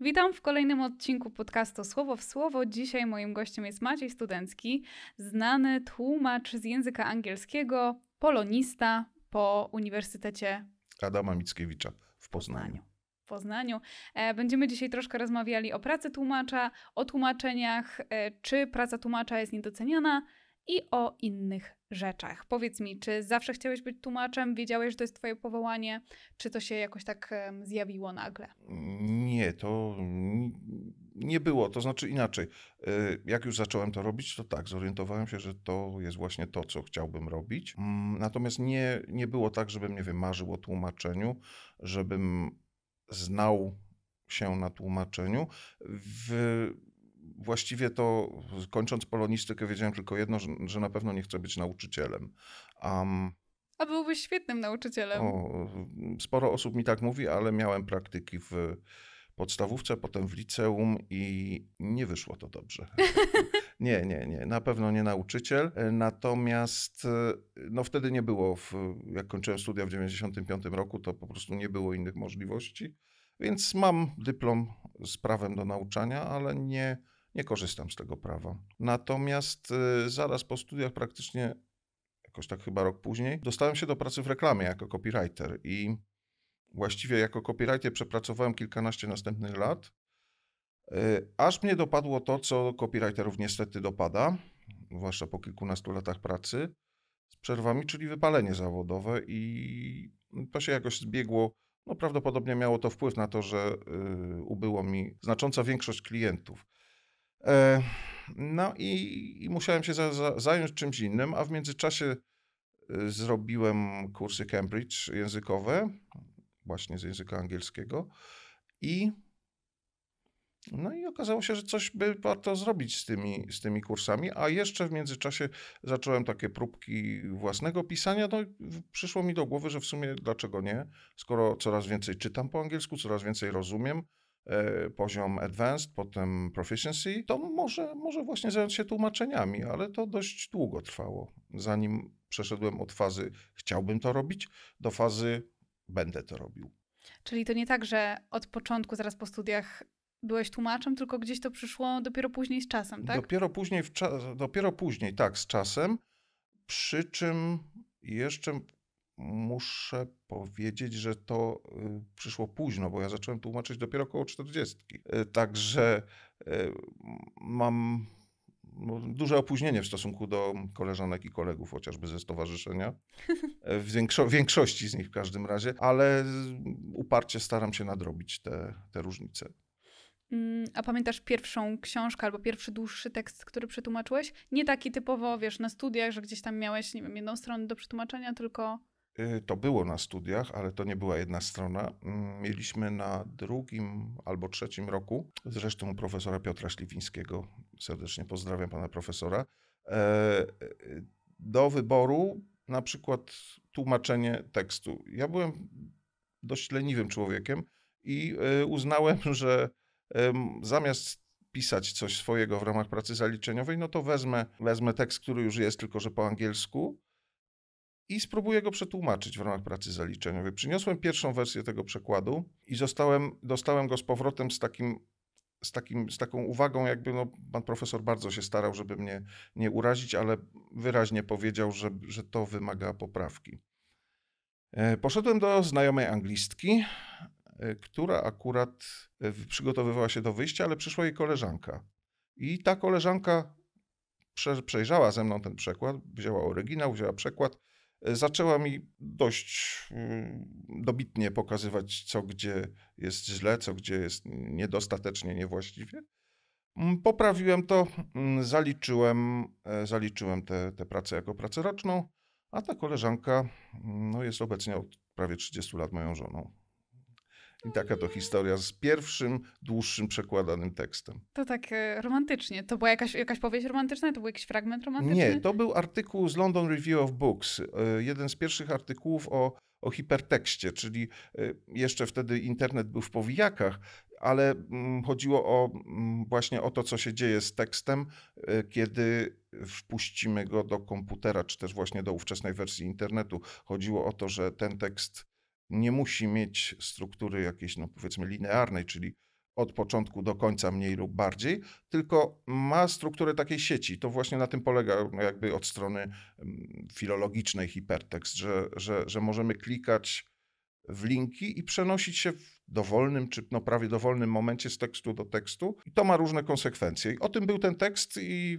Witam w kolejnym odcinku podcastu Słowo w Słowo. Dzisiaj moim gościem jest Maciej Studencki, znany tłumacz z języka angielskiego, polonista po Uniwersytecie Adama Mickiewicza w Poznaniu. W Poznaniu. E, będziemy dzisiaj troszkę rozmawiali o pracy tłumacza, o tłumaczeniach, e, czy praca tłumacza jest niedoceniana i o innych rzeczach. Powiedz mi, czy zawsze chciałeś być tłumaczem, wiedziałeś, że to jest twoje powołanie, czy to się jakoś tak zjawiło nagle? Nie, to nie było, to znaczy inaczej. E, jak już zacząłem to robić, to tak, zorientowałem się, że to jest właśnie to, co chciałbym robić. Mm, natomiast nie, nie było tak, żebym, nie wiem, marzył o tłumaczeniu, żebym znał się na tłumaczeniu. W, właściwie to kończąc polonistykę wiedziałem tylko jedno, że, że na pewno nie chcę być nauczycielem. Um, a byłbyś świetnym nauczycielem. O, sporo osób mi tak mówi, ale miałem praktyki w podstawówce, potem w liceum i nie wyszło to dobrze. nie, nie, nie, na pewno nie nauczyciel. Natomiast e, no wtedy nie było, w, jak kończyłem studia w 1995 roku, to po prostu nie było innych możliwości. Więc mam dyplom z prawem do nauczania, ale nie nie korzystam z tego prawa. Natomiast y, zaraz po studiach, praktycznie jakoś tak chyba rok później, dostałem się do pracy w reklamie jako copywriter i właściwie jako copywriter przepracowałem kilkanaście następnych lat. Y, aż mnie dopadło to, co copywriterów niestety dopada, zwłaszcza po kilkunastu latach pracy, z przerwami, czyli wypalenie zawodowe, i to się jakoś zbiegło. No, prawdopodobnie miało to wpływ na to, że y, ubyło mi znacząca większość klientów. E, no i, i musiałem się za, za, zająć czymś innym, a w międzyczasie e, zrobiłem kursy Cambridge językowe, właśnie z języka angielskiego i no i okazało się, że coś by warto zrobić z tymi, z tymi kursami, a jeszcze w międzyczasie zacząłem takie próbki własnego pisania. No przyszło mi do głowy, że w sumie dlaczego nie, skoro coraz więcej czytam po angielsku, coraz więcej rozumiem, E, poziom advanced, potem proficiency, to może, może właśnie zająć się tłumaczeniami, ale to dość długo trwało, zanim przeszedłem od fazy chciałbym to robić do fazy będę to robił. Czyli to nie tak, że od początku, zaraz po studiach byłeś tłumaczem, tylko gdzieś to przyszło dopiero później z czasem, tak? Dopiero później, dopiero później tak, z czasem, przy czym jeszcze muszę powiedzieć, że to y, przyszło późno, bo ja zacząłem tłumaczyć dopiero około 40. Y, także y, mam no, duże opóźnienie w stosunku do koleżanek i kolegów, chociażby ze stowarzyszenia. W większo większości z nich w każdym razie, ale uparcie staram się nadrobić te, te różnice. Mm, a pamiętasz pierwszą książkę albo pierwszy dłuższy tekst, który przetłumaczyłeś? Nie taki typowo, wiesz, na studiach, że gdzieś tam miałeś, nie wiem, jedną stronę do przetłumaczenia, tylko Y, to było na studiach, ale to nie była jedna strona. Mm, mieliśmy na drugim albo trzecim roku, zresztą profesora Piotra Śliwińskiego, serdecznie pozdrawiam pana profesora, e, e, do wyboru na przykład tłumaczenie tekstu. Ja byłem dość leniwym człowiekiem i e, uznałem, że zamiast pisać coś swojego w ramach pracy zaliczeniowej, no to wezmę, wezmę tekst, który już jest, tylko że po angielsku i spróbuję go przetłumaczyć w ramach pracy zaliczeniowej. Przyniosłem pierwszą wersję tego przekładu i zostałem, dostałem go z powrotem z takim z, takim, z taką uwagą, jakby no, pan profesor bardzo się starał, żeby mnie nie urazić, ale wyraźnie powiedział, że, że to wymaga poprawki. E, poszedłem do znajomej anglistki, e, która akurat e, przygotowywała się do wyjścia, ale przyszła jej koleżanka. I ta koleżanka prze, przejrzała ze mną ten przekład, wzięła oryginał, wzięła przekład zaczęła mi dość mm, dobitnie pokazywać, co gdzie jest źle, co gdzie jest niedostatecznie, niewłaściwie. Mm, poprawiłem to, mm, zaliczyłem, e, zaliczyłem tę, te pracę jako pracę roczną, a ta koleżanka no, jest obecnie od prawie 30 lat moją żoną. I taka to historia z pierwszym, dłuższym przekładanym tekstem. To tak e, romantycznie. To była jakaś, jakaś powieść romantyczna? To był jakiś fragment romantyczny? Nie, to był artykuł z London Review of Books. E, jeden z pierwszych artykułów o, o hipertekście, czyli e, jeszcze wtedy internet był w powijakach, ale mm, chodziło o mm, właśnie o to, co się dzieje z tekstem, kiedy wpuścimy go do komputera, czy też właśnie do ówczesnej wersji internetu. Chodziło o to, że ten tekst nie musi mieć struktury jakiejś, no powiedzmy, linearnej, czyli od początku do końca mniej lub bardziej, tylko ma strukturę takiej sieci. To właśnie na tym polega no, jakby od strony mm, filologicznej hipertekst, że, że, że możemy klikać w linki i przenosić się w dowolnym, czy no prawie dowolnym momencie z tekstu do tekstu. I to ma różne konsekwencje. I o tym był ten tekst i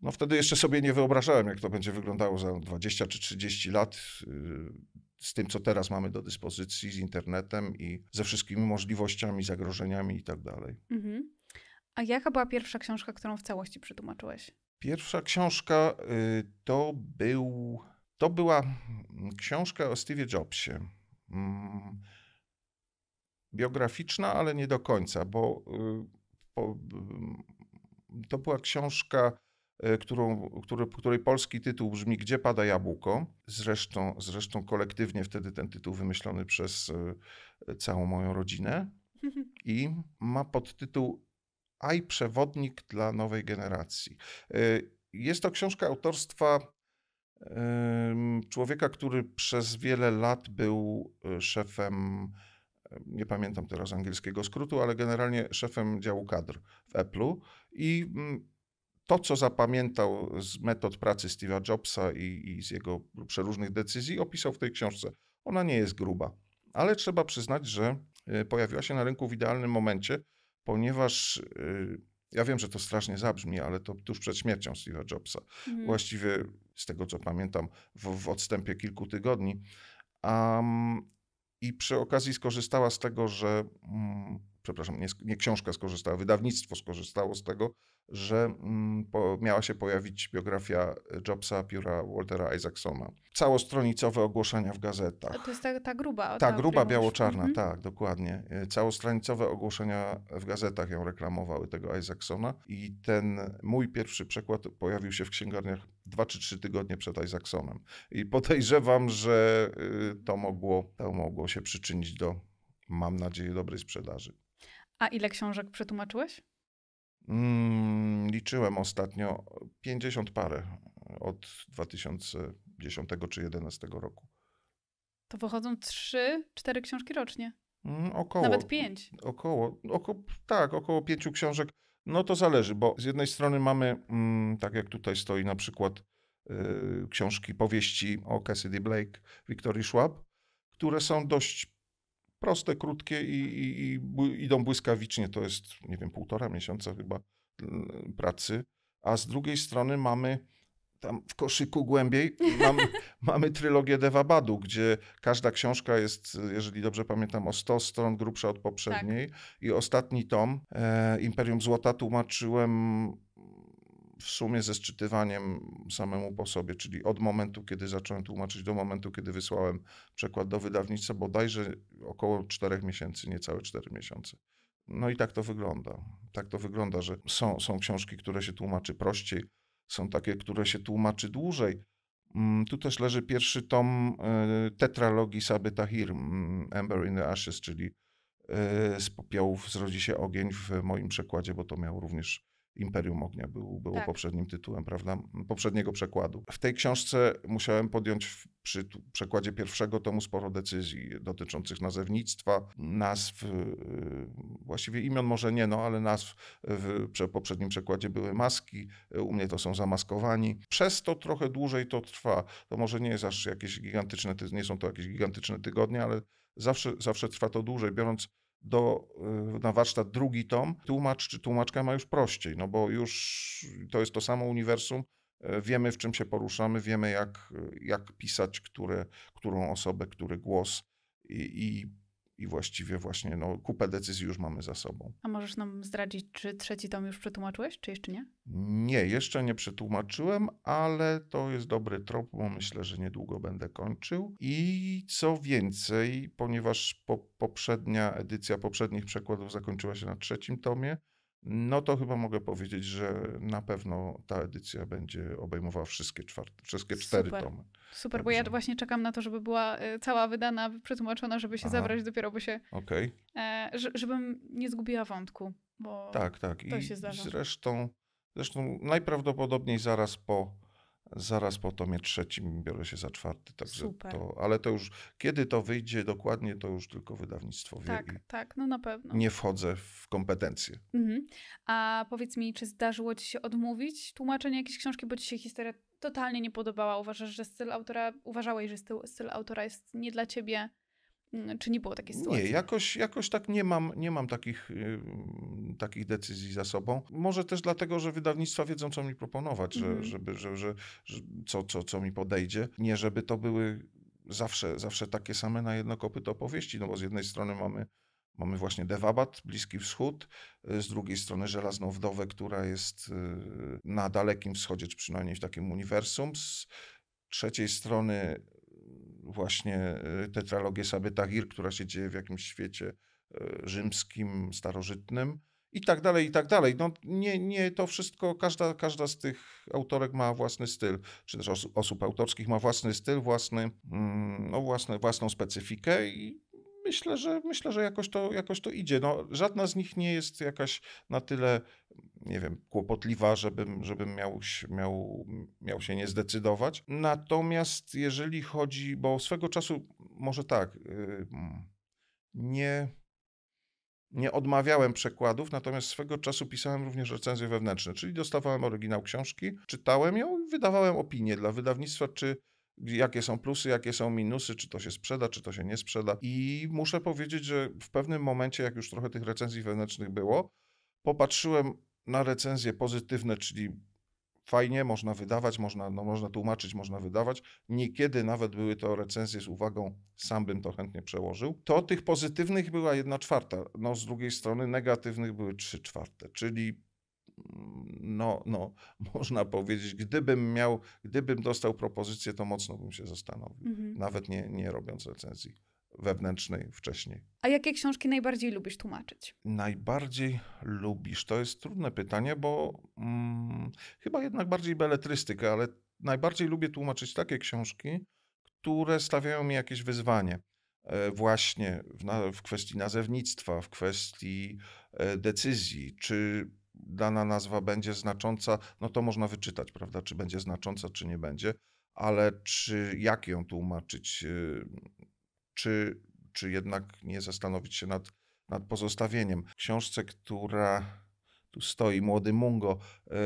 no wtedy jeszcze sobie nie wyobrażałem, jak to będzie wyglądało za 20 czy 30 lat. Y, z tym, co teraz mamy do dyspozycji, z internetem i ze wszystkimi możliwościami, zagrożeniami i tak dalej. Mhm. A jaka była pierwsza książka, którą w całości przetłumaczyłeś? Pierwsza książka y, to był, to była mm, książka o Steve'ie Jobsie. Mm, biograficzna, ale nie do końca, bo y, mm, to była książka E, którą, który, której polski tytuł brzmi Gdzie pada jabłko? Zresztą, zresztą kolektywnie wtedy ten tytuł wymyślony przez e, całą moją rodzinę i ma podtytuł Aj przewodnik dla nowej generacji. E, jest to książka autorstwa człowieka, który przez wiele lat był szefem, nie pamiętam teraz angielskiego skrótu, ale generalnie szefem działu kadr w Apple'u i mm, to, co zapamiętał z metod pracy Steve'a Jobsa i, i z jego przeróżnych decyzji, opisał w tej książce. Ona nie jest gruba, ale trzeba przyznać, że e, pojawiła się na rynku w idealnym momencie, ponieważ e, ja wiem, że to strasznie zabrzmi, ale to tuż przed śmiercią Steve'a Jobsa. Mhm. Właściwie z tego, co pamiętam, w, w odstępie kilku tygodni. Um, I przy okazji skorzystała z tego, że. Mm, przepraszam, nie, nie książka skorzystała, wydawnictwo skorzystało z tego, że mm, po, miała się pojawić biografia Jobsa pióra Waltera Isaacsona. Całostronicowe ogłoszenia w gazetach. To jest ta, ta gruba. Ta, ta gruba biało-czarna, mhm. tak, dokładnie. E, całostronicowe ogłoszenia w gazetach ją reklamowały, tego Isaacsona. I ten mój pierwszy przekład pojawił się w księgarniach dwa czy trzy tygodnie przed Isaacsonem. I podejrzewam, że y, to mogło, to mogło się przyczynić do, mam nadzieję, dobrej sprzedaży. A ile książek przetłumaczyłeś? Mm, liczyłem ostatnio 50 parę od 2010 czy 2011 roku. To wychodzą 3-4 książki rocznie. Mm, około. Nawet 5. Około, tak, około 5 książek. No to zależy, bo z jednej strony mamy, mm, tak jak tutaj stoi na przykład y, książki, powieści o Cassidy Blake, Victoria Schwab, które są dość proste, krótkie i, i, i idą błyskawicznie. To jest, nie wiem, półtora miesiąca chyba pracy. A z drugiej strony mamy tam w koszyku głębiej mam, mamy trylogię Devabadu, gdzie każda książka jest, jeżeli dobrze pamiętam, o 100 stron grubsza od tak. poprzedniej. Tak. I ostatni tom e, Imperium Złota tłumaczyłem w sumie ze szczytywaniem samemu po sobie, czyli od momentu, kiedy zacząłem tłumaczyć, do momentu, kiedy wysłałem przekład do wydawnictwa, bodajże około 4 miesięcy, niecałe 4 miesiące. No i tak to wygląda. Tak to wygląda, że są, są książki, które się tłumaczy prościej, są takie, które się tłumaczy dłużej. Mm, tu też leży pierwszy tom y, tetralogii Saby Tahir, Ember mm, in the Ashes, czyli y, z popiołów zrodzi się ogień w moim przekładzie, bo to miał również Imperium Ognia był, było tak. poprzednim tytułem, prawda? Poprzedniego przekładu. W tej książce musiałem podjąć w, przy przekładzie pierwszego tomu sporo decyzji dotyczących nazewnictwa, nazw, y, właściwie imion może nie, no ale nazw w poprzednim przekładzie były maski, y, u mnie to są zamaskowani. Przez to trochę dłużej to trwa. To może nie jest aż jakieś gigantyczne, nie są to jakieś gigantyczne tygodnie, ale zawsze, zawsze trwa to dłużej, biorąc do, y, na warsztat drugi tom, tłumacz czy tłumaczka ma już prościej, no bo już to jest to samo uniwersum, e, wiemy w czym się poruszamy, wiemy jak, jak pisać, które, którą osobę, który głos i, i i właściwie właśnie no, kupę decyzji już mamy za sobą. A możesz nam zdradzić, czy trzeci tom już przetłumaczyłeś, czy jeszcze nie? Nie, jeszcze nie przetłumaczyłem, ale to jest dobry trop, bo myślę, że niedługo będę kończył. I co więcej, ponieważ po, poprzednia edycja poprzednich przekładów zakończyła się na trzecim tomie, no to chyba mogę powiedzieć, że na pewno ta edycja będzie obejmowała wszystkie, czwarte, wszystkie cztery Super. tomy. Super, bo ja właśnie czekam na to, żeby była e, cała wydana, przetłumaczona, żeby się Aha. zabrać dopiero, bo się... Okej. Okay. E, żebym nie zgubiła wątku, bo Tak, tak. To I, się zdarza. I zresztą, zresztą najprawdopodobniej zaraz po Zaraz po tomie trzecim biorę się za czwarty, także Super. to, ale to już, kiedy to wyjdzie dokładnie, to już tylko wydawnictwo wie. Tak, tak, no na pewno. Nie wchodzę w kompetencje. Mhm. A powiedz mi, czy zdarzyło ci się odmówić tłumaczenia jakiejś książki, bo ci się historia totalnie nie podobała? Uważasz, że styl autora, uważałeś, że styl, styl autora jest nie dla ciebie? Mm, czy nie było takiej sytuacji? Nie, jakoś, jakoś tak nie mam, nie mam takich, yy, takich decyzji za sobą. Może też dlatego, że wydawnictwa wiedzą, co mi proponować, mm. że, mhm. żeby, że, że, że, co, co, co mi podejdzie. Nie, żeby to były zawsze, zawsze takie same na jedno kopyto opowieści, no bo z jednej strony mamy Mamy właśnie Dewabat, Bliski Wschód, y, z drugiej strony Żelazną Wdowę, która jest y, na Dalekim Wschodzie, czy przynajmniej w takim uniwersum, z trzeciej strony właśnie y, tetralogię Sabetahir, która się dzieje w jakimś świecie y, rzymskim, starożytnym i tak dalej, i tak dalej. No nie, nie to wszystko, każda, każda z tych autorek ma własny styl, czy też osób, osób autorskich ma własny styl, własny, mm, no, własne, własną specyfikę i myślę, że myślę, że jakoś to, jakoś to idzie. No, żadna z nich nie jest jakaś na tyle, nie wiem, kłopotliwa, żebym, żebym miał, miał, miał się nie zdecydować. Natomiast jeżeli chodzi, bo swego czasu może tak, yy, nie nie odmawiałem przekładów, natomiast swego czasu pisałem również recenzje wewnętrzne, czyli dostawałem oryginał książki, czytałem ją i wydawałem opinię dla wydawnictwa czy jakie są plusy, jakie są minusy, czy to się sprzeda, czy to się nie sprzeda. I muszę powiedzieć, że w pewnym momencie, jak już trochę tych recenzji wewnętrznych było, popatrzyłem na recenzje pozytywne, czyli fajnie, można wydawać, można, no, można tłumaczyć, można wydawać. Niekiedy nawet były to recenzje z uwagą, sam bym to chętnie przełożył. To tych pozytywnych była jedna czwarta, no z drugiej strony negatywnych były trzy czwarte, czyli no, no, można powiedzieć, gdybym miał, gdybym dostał propozycję, to mocno bym się zastanowił, mhm. nawet nie, nie robiąc recenzji wewnętrznej wcześniej. A jakie książki najbardziej lubisz tłumaczyć? Najbardziej lubisz? To jest trudne pytanie, bo mm, chyba jednak bardziej beletrystykę, ale najbardziej lubię tłumaczyć takie książki, które stawiają mi jakieś wyzwanie. E, właśnie w, na, w kwestii nazewnictwa, w kwestii e, decyzji, czy dana nazwa będzie znacząca, no to można wyczytać, prawda, czy będzie znacząca, czy nie będzie, ale czy jak ją tłumaczyć, y, czy, czy jednak nie zastanowić się nad, nad pozostawieniem. W książce, która tu stoi, Młody Mungo,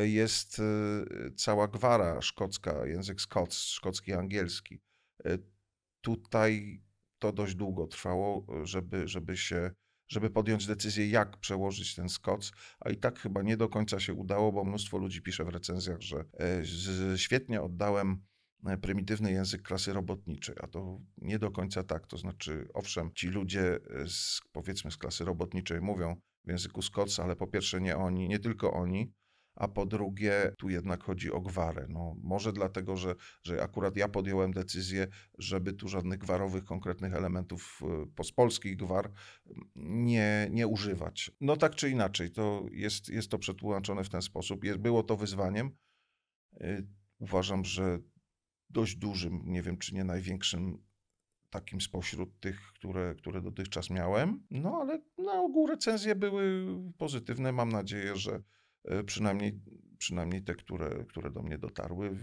y, jest y, cała gwara szkocka, język szkoc, szkocki, angielski. Tutaj to dość długo trwało, żeby, żeby się żeby podjąć decyzję, jak przełożyć ten skoc, a i tak chyba nie do końca się udało, bo mnóstwo ludzi pisze w recenzjach, że e, świetnie oddałem e, prymitywny język klasy robotniczej, a to nie do końca tak. To znaczy, owszem, ci ludzie e, z, powiedzmy z klasy robotniczej mówią w języku Scots, ale po pierwsze nie oni, nie tylko oni, a po drugie tu jednak chodzi o gwarę. No, może dlatego, że, że akurat ja podjąłem decyzję, żeby tu żadnych gwarowych konkretnych elementów y, pospolskich gwar mm, nie, nie używać. No tak czy inaczej, to jest, jest to przetłumaczone w ten sposób. Jest, było to wyzwaniem. Y, uważam, że dość dużym, nie wiem czy nie największym takim spośród tych, które, które dotychczas miałem. No ale na ogół recenzje były pozytywne. Mam nadzieję, że E, przynajmniej, przynajmniej te, które, które do mnie dotarły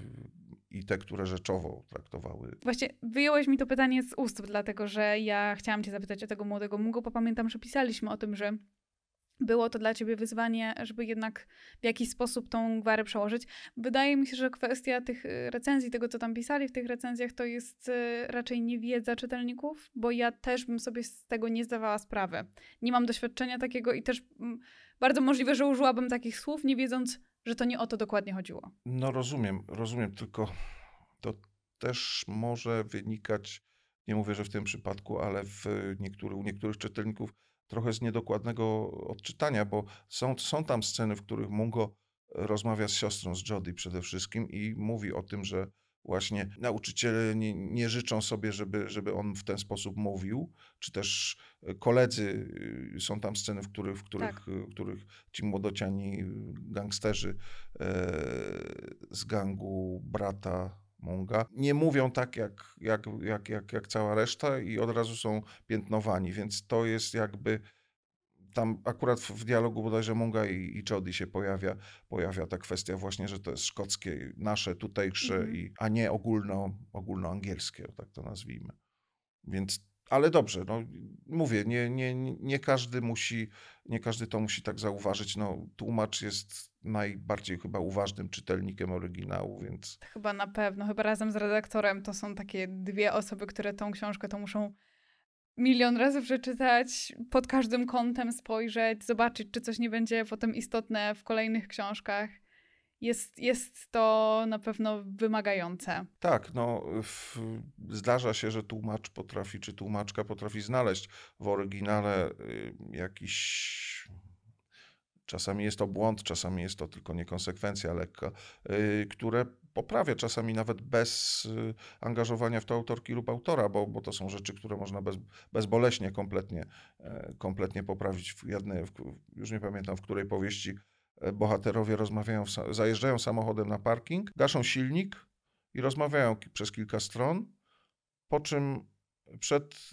i te, które rzeczowo traktowały. Właśnie wyjąłeś mi to pytanie z ust, dlatego że ja chciałam cię zapytać o tego młodego Mungo, bo pamiętam, że pisaliśmy o tym, że było to dla ciebie wyzwanie, żeby jednak w jakiś sposób tą gwarę przełożyć. Wydaje mi się, że kwestia tych y, recenzji, tego co tam pisali w tych recenzjach, to jest y, raczej niewiedza czytelników, bo ja też bym sobie z tego nie zdawała sprawy. Nie mam doświadczenia takiego i też mm, bardzo możliwe, że użyłabym takich słów, nie wiedząc, że to nie o to dokładnie chodziło. No rozumiem, rozumiem, tylko to też może wynikać, nie mówię, że w tym przypadku, ale w niektóry, u niektórych czytelników trochę z niedokładnego odczytania, bo są, są tam sceny, w których Mungo rozmawia z siostrą, z Jody przede wszystkim i mówi o tym, że właśnie mhm. nauczyciele nie, nie, życzą sobie, żeby, żeby on w ten sposób mówił, czy też e, koledzy, y, są tam sceny, w których, w których, tak. Y, w których ci młodociani y, gangsterzy e, z gangu brata Munga nie mówią tak jak, jak, jak, jak, jak cała reszta i od razu są piętnowani, więc to jest jakby tam akurat w dialogu bodajże Munga i, i się pojawia, pojawia ta kwestia właśnie, że to jest szkockie, nasze, tutejsze, mm -hmm. i, a nie ogólno, ogólnoangielskie, tak to nazwijmy. Więc ale dobrze, no, mówię, nie, nie, nie każdy musi, nie każdy to musi tak zauważyć. No, tłumacz jest najbardziej chyba uważnym czytelnikiem oryginału, więc... Chyba na pewno, chyba razem z redaktorem to są takie dwie osoby, które tą książkę to muszą milion razy przeczytać, pod każdym kątem spojrzeć, zobaczyć, czy coś nie będzie potem istotne w kolejnych książkach. Jest, jest to na pewno wymagające. Tak, no w, zdarza się, że tłumacz potrafi, czy tłumaczka potrafi znaleźć w oryginale y, jakiś Czasami jest to błąd, czasami jest to tylko niekonsekwencja lekka, y, które poprawia, czasami nawet bez y, angażowania w to autorki lub autora, bo, bo to są rzeczy, które można bez, bezboleśnie kompletnie, e, kompletnie poprawić w jednej, w, już nie pamiętam w której powieści, e, bohaterowie rozmawiają, w, zajeżdżają samochodem na parking, gaszą silnik i rozmawiają przez kilka stron, po czym przed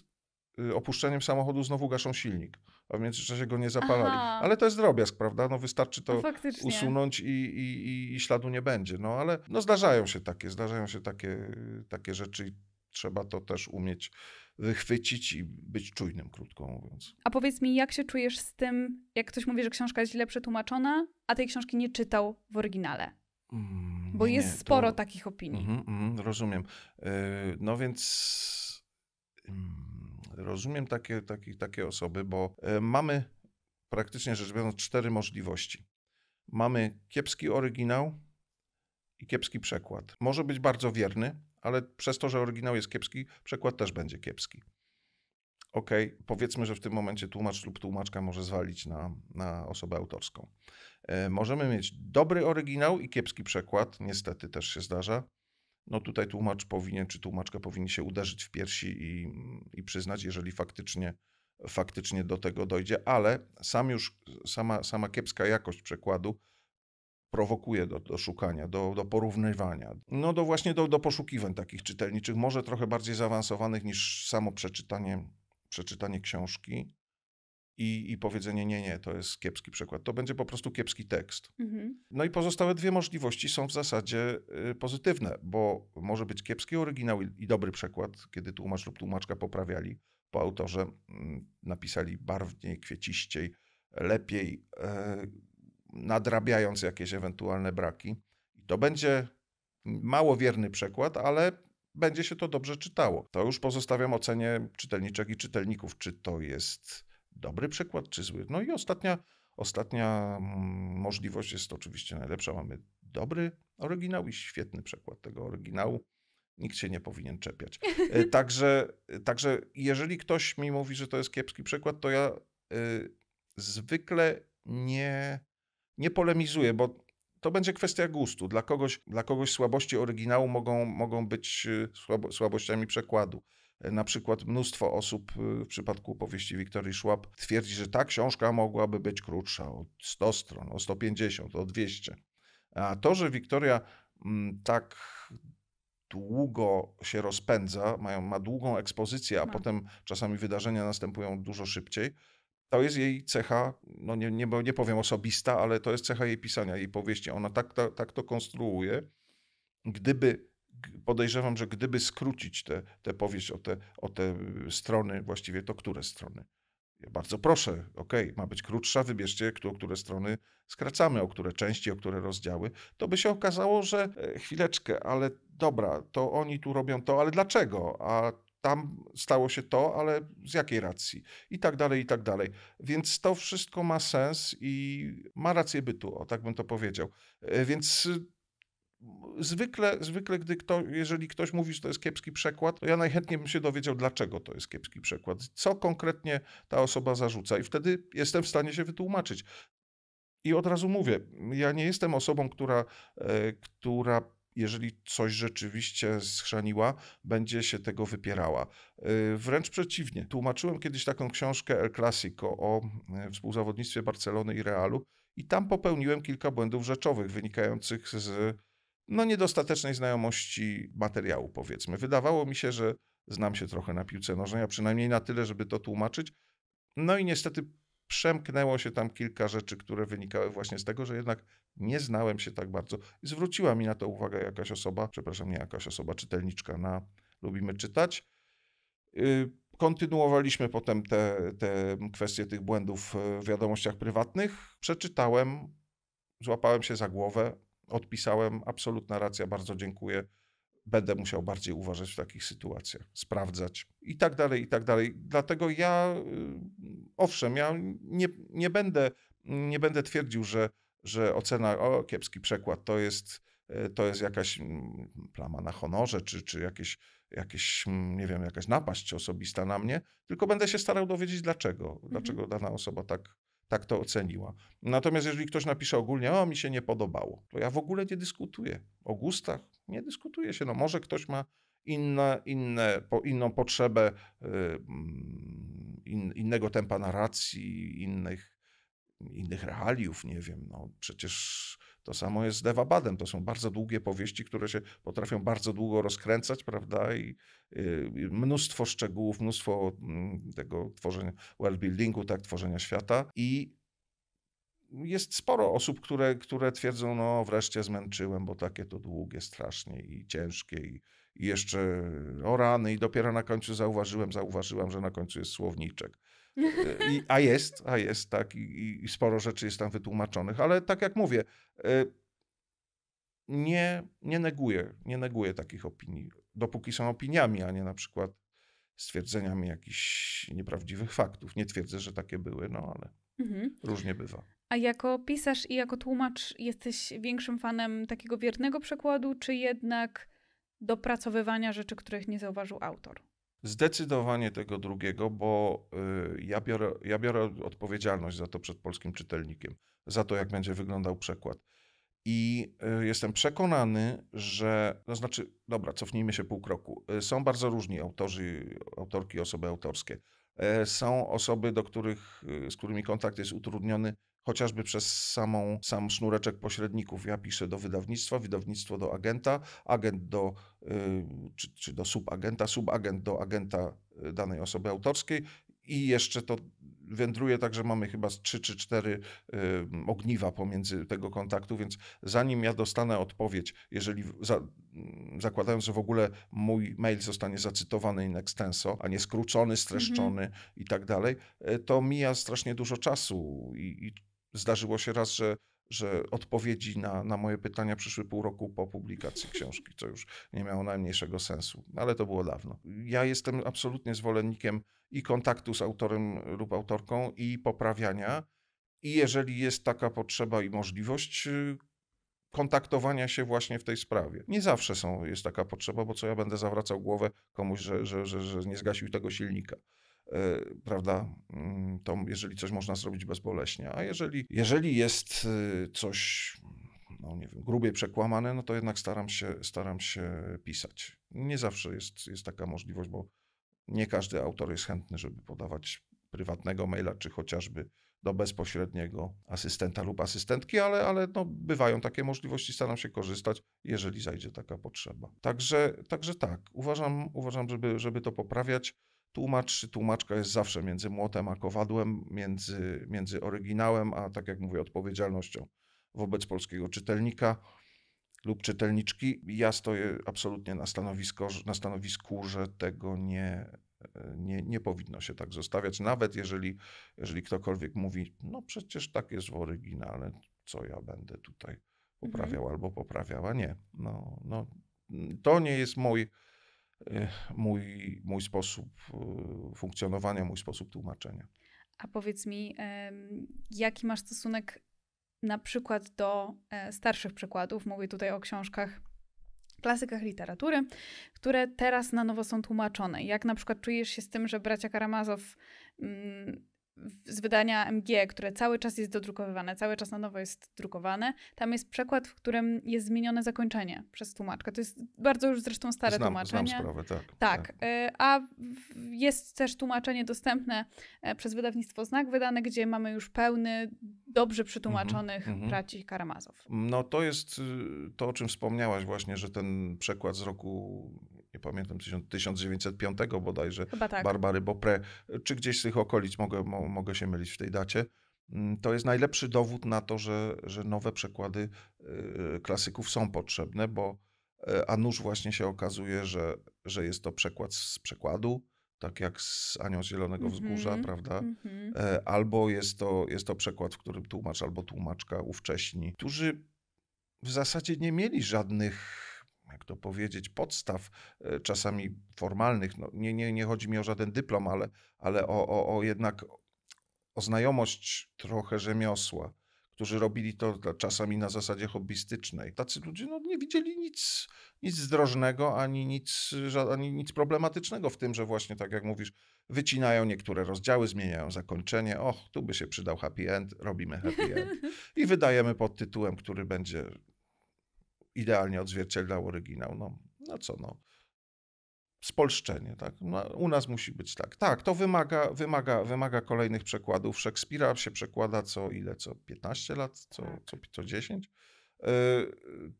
y, opuszczeniem samochodu znowu gaszą silnik a w międzyczasie go nie zapalali. Aha. Ale to jest drobiazg, prawda? No wystarczy to no, usunąć i, i, i, i śladu nie będzie. No ale no zdarzają się takie, zdarzają się takie, takie rzeczy i trzeba to też umieć wychwycić i być czujnym, krótko mówiąc. A powiedz mi, jak się czujesz z tym, jak ktoś mówi, że książka jest źle przetłumaczona, a tej książki nie czytał w oryginale? Mm, Bo nie, jest to... sporo takich opinii. Mm, mm, rozumiem. Yy, no więc. Yy Rozumiem takie, takie, takie osoby, bo e, mamy praktycznie rzecz biorąc cztery możliwości. Mamy kiepski oryginał i kiepski przekład. Może być bardzo wierny, ale przez to, że oryginał jest kiepski, przekład też będzie kiepski. OK, powiedzmy, że w tym momencie tłumacz lub tłumaczka może zwalić na, na osobę autorską. E, możemy mieć dobry oryginał i kiepski przekład, niestety też się zdarza no tutaj tłumacz powinien, czy tłumaczka powinien się uderzyć w piersi i, i przyznać, jeżeli faktycznie, faktycznie do tego dojdzie, ale sam już, sama, sama kiepska jakość przekładu prowokuje do, do szukania, do, do porównywania, no do właśnie do, do poszukiwań takich czytelniczych, może trochę bardziej zaawansowanych niż samo przeczytanie, przeczytanie książki i, i powiedzenie nie, nie, to jest kiepski przykład. To będzie po prostu kiepski tekst. Mhm. No i pozostałe dwie możliwości są w zasadzie y, pozytywne, bo może być kiepski oryginał i, i dobry przykład kiedy tłumacz lub tłumaczka poprawiali po autorze, mm, napisali barwniej, kwieciściej, lepiej, e, nadrabiając jakieś ewentualne braki. I to będzie mało wierny przekład, ale będzie się to dobrze czytało. To już pozostawiam ocenie czytelniczek i czytelników, czy to jest dobry przykład czy zły. No i ostatnia, ostatnia mm, możliwość jest oczywiście najlepsza. Mamy dobry oryginał i świetny przykład tego oryginału. Nikt się nie powinien czepiać. E, także, także jeżeli ktoś mi mówi, że to jest kiepski przykład, to ja y, zwykle nie, nie polemizuję, bo to będzie kwestia gustu. Dla kogoś, dla kogoś słabości oryginału mogą, mogą być y, słabo, słabościami przekładu. Na przykład mnóstwo osób y, w przypadku opowieści Wiktorii Szłap twierdzi, że ta książka mogłaby być krótsza o 100 stron, o 150, o 200. A to, że Wiktoria mm, tak długo się rozpędza, ma długą ekspozycję, a no. potem czasami wydarzenia następują dużo szybciej, to jest jej cecha, no nie, nie, nie powiem osobista, ale to jest cecha jej pisania, jej powieści. Ona tak, tak to konstruuje. Gdyby podejrzewam, że gdyby skrócić tę te, te powieść o te, o te y, strony, właściwie to które strony? Ja bardzo proszę, ok, ma być krótsza, wybierzcie, o które strony skracamy, o które części, o które rozdziały. To by się okazało, że e, chwileczkę, ale dobra, to oni tu robią to, ale dlaczego? A tam stało się to, ale z jakiej racji? I tak dalej, i tak dalej. Więc to wszystko ma sens i ma rację bytu, o tak bym to powiedział. E, więc y, zwykle, zwykle gdy kto, jeżeli ktoś mówi, że to jest kiepski przekład, to ja najchętniej bym się dowiedział, dlaczego to jest kiepski przekład, co konkretnie ta osoba zarzuca, i wtedy jestem w stanie się wytłumaczyć. I od razu mówię, ja nie jestem osobą, która, e, która jeżeli coś rzeczywiście schrzaniła, będzie się tego wypierała. E, wręcz przeciwnie. Tłumaczyłem kiedyś taką książkę El Clasico o e, współzawodnictwie Barcelony i Realu i tam popełniłem kilka błędów rzeczowych wynikających z no, niedostatecznej znajomości materiału, powiedzmy. Wydawało mi się, że znam się trochę na piłce nożnej, a przynajmniej na tyle, żeby to tłumaczyć. No i niestety przemknęło się tam kilka rzeczy, które wynikały właśnie z tego, że jednak nie znałem się tak bardzo. Zwróciła mi na to uwagę jakaś osoba, przepraszam, nie jakaś osoba, czytelniczka na Lubimy Czytać. Y, kontynuowaliśmy potem te, te kwestie tych błędów w wiadomościach prywatnych. Przeczytałem, złapałem się za głowę, Odpisałem, absolutna racja, bardzo dziękuję. Będę musiał bardziej uważać w takich sytuacjach, sprawdzać i tak dalej, i tak dalej. Dlatego ja, y, owszem, ja nie, nie, będę, nie będę twierdził, że, że ocena, o kiepski przekład, to jest, y, to jest jakaś mm, plama na honorze, czy, czy jakieś, jakieś, mm, nie wiem, jakaś napaść osobista na mnie, tylko będę się starał dowiedzieć, dlaczego, mhm. dlaczego dana osoba tak, tak to oceniła. Natomiast jeżeli ktoś napisze ogólnie, o mi się nie podobało, to ja w ogóle nie dyskutuję o gustach, nie dyskutuje się. No może ktoś ma inne, inne, po, inną potrzebę y, mm, in, innego tempa narracji, innych, innych realiów, nie wiem, no przecież to samo jest z Deva Badem. To są bardzo długie powieści, które się potrafią bardzo długo rozkręcać, prawda? I y, mnóstwo szczegółów, mnóstwo mm, tego tworzenia worldbuildingu, tak, tworzenia świata. I jest sporo osób, które, które twierdzą, no wreszcie zmęczyłem, bo takie to długie, strasznie i ciężkie i i jeszcze o rany i dopiero na końcu zauważyłem, zauważyłam, że na końcu jest słowniczek. E, I, a jest, a jest, tak, i, i sporo rzeczy jest tam wytłumaczonych, ale tak jak mówię, e, nie, nie neguję, nie neguję takich opinii, dopóki są opiniami, a nie na przykład stwierdzeniami jakichś nieprawdziwych faktów. Nie twierdzę, że takie były, no ale mhm. różnie bywa. A jako pisarz i jako tłumacz jesteś większym fanem takiego wiernego przekładu, czy jednak dopracowywania rzeczy, których nie zauważył autor. Zdecydowanie tego drugiego, bo y, ja biorę, ja biorę odpowiedzialność za to przed polskim czytelnikiem, za to, jak będzie wyglądał przekład. I y, jestem przekonany, że, no znaczy, dobra, cofnijmy się pół kroku. Y, są bardzo różni autorzy, autorki, osoby autorskie. Są osoby, do których, z którymi kontakt jest utrudniony chociażby przez samą, sam sznureczek pośredników. Ja piszę do wydawnictwa, wydawnictwo do agenta, agent do Y, czy, czy do subagenta, subagent do agenta y, danej osoby autorskiej i jeszcze to wędruje tak, że mamy chyba trzy czy cztery y, ogniwa pomiędzy tego kontaktu, więc zanim ja dostanę odpowiedź, jeżeli za, mm, zakładając, że w ogóle mój mail zostanie zacytowany in extenso, a nie skrócony, streszczony mhm. i tak dalej, to mija strasznie dużo czasu i, i Zdarzyło się raz, że że odpowiedzi na, na moje pytania przyszły pół roku po publikacji książki, co już nie miało najmniejszego sensu, ale to było dawno. Ja jestem absolutnie zwolennikiem i kontaktu z autorem lub autorką, i poprawiania. I jeżeli jest taka potrzeba i możliwość, y, kontaktowania się właśnie w tej sprawie. Nie zawsze są, jest taka potrzeba, bo co ja będę zawracał głowę komuś, że, że, że, że nie zgasił tego silnika. Yy, prawda? Mm, to jeżeli coś można zrobić bezboleśnie, a jeżeli, jeżeli jest y, coś, no nie wiem, grubiej przekłamane, no to jednak staram się, staram się pisać. Nie zawsze jest, jest taka możliwość, bo nie każdy autor jest chętny, żeby podawać prywatnego maila, czy chociażby do bezpośredniego asystenta lub asystentki, ale, ale no, bywają takie możliwości, staram się korzystać, jeżeli zajdzie taka potrzeba. Także, także tak, uważam, uważam żeby, żeby to poprawiać. Tłumacz czy tłumaczka jest zawsze między młotem a kowadłem, między, między oryginałem, a tak jak mówię, odpowiedzialnością wobec polskiego czytelnika lub czytelniczki. Ja stoję absolutnie na, stanowisko, na stanowisku, że tego nie, nie, nie powinno się tak zostawiać, nawet jeżeli, jeżeli ktokolwiek mówi, no przecież tak jest w oryginale, co ja będę tutaj mhm. poprawiał mhm. albo poprawiała. Nie, no, no, to nie jest mój, E, mój, mój sposób e, funkcjonowania, mój sposób tłumaczenia. A powiedz mi, jaki masz stosunek na przykład do e, starszych przykładów? Mówię tutaj o książkach, klasykach literatury, które teraz na nowo są tłumaczone. Jak na przykład czujesz się z tym, że bracia Karamazow mm, z wydania MG, które cały czas jest dodrukowywane, cały czas na nowo jest drukowane, tam jest przekład, w którym jest zmienione zakończenie przez tłumaczkę. To jest bardzo już zresztą stare znam, tłumaczenie. Znam sprawę, tak. Tak. tak. Y, a jest też tłumaczenie dostępne e, przez wydawnictwo Znak wydane, gdzie mamy już pełny, dobrze przetłumaczonych mm -hmm. braci Karamazow. No to jest y, to, o czym wspomniałaś właśnie, że ten przekład z roku nie pamiętam, 1905 bodajże, Chyba tak. Barbary Bopré, czy gdzieś z tych okolic, mogę, mogę się mylić w tej dacie. Mm, to jest najlepszy dowód na to, że, że nowe przekłady y, klasyków są potrzebne, bo e, a nuż właśnie się okazuje, że, że jest to przekład z przekładu, tak jak z Anią z Zielonego mhm, Wzgórza, mm -hmm, prawda? Mm -hmm. Albo jest to, jest to przekład, w którym tłumacz albo tłumaczka ówcześni, którzy w zasadzie nie mieli żadnych jak to powiedzieć, podstaw, e, czasami formalnych. No, nie, nie, nie chodzi mi o żaden dyplom, ale, ale o, o, o jednak o znajomość trochę rzemiosła, którzy robili to czasami na zasadzie hobbystycznej. Tacy ludzie no, nie widzieli nic, nic zdrożnego ani nic, ani nic problematycznego w tym, że właśnie tak jak mówisz, wycinają niektóre rozdziały, zmieniają zakończenie. Och, tu by się przydał happy end, robimy happy end. I wydajemy pod tytułem, który będzie idealnie odzwierciedlał oryginał. No, no co no. Spolszczenie, tak? No, u nas musi być tak. Tak, to wymaga, wymaga, wymaga kolejnych przekładów. Szekspira się przekłada co ile? Co 15 lat? Co, tak. co, co 10? Y,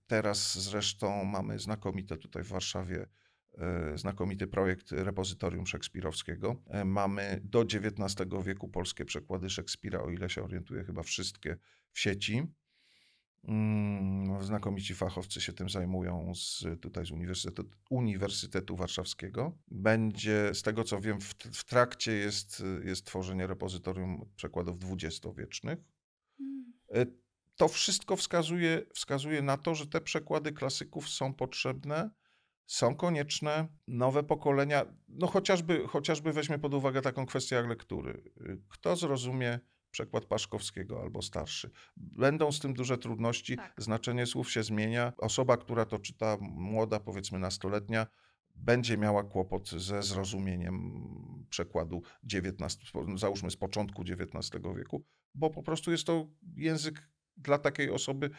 teraz zresztą mamy znakomite tutaj w Warszawie y, znakomity projekt repozytorium szekspirowskiego. Y, mamy do XIX wieku polskie przekłady Szekspira, o ile się orientuję, chyba wszystkie w sieci. Mm, znakomici fachowcy się tym zajmują z, tutaj z Uniwersytetu, Uniwersytetu Warszawskiego. Będzie, z tego co wiem, w, w trakcie jest, jest tworzenie repozytorium przekładów dwudziestowiecznych. Hmm. Y, to wszystko wskazuje, wskazuje na to, że te przekłady klasyków są potrzebne, są konieczne. Nowe pokolenia, no chociażby, chociażby weźmy pod uwagę taką kwestię lektury. Y, kto zrozumie przekład Paszkowskiego albo starszy. Będą z tym duże trudności, tak. znaczenie słów się zmienia. Osoba, która to czyta, młoda, powiedzmy nastoletnia, będzie miała kłopot ze zrozumieniem przekładu XIX, załóżmy z początku XIX wieku, bo po prostu jest to język dla takiej osoby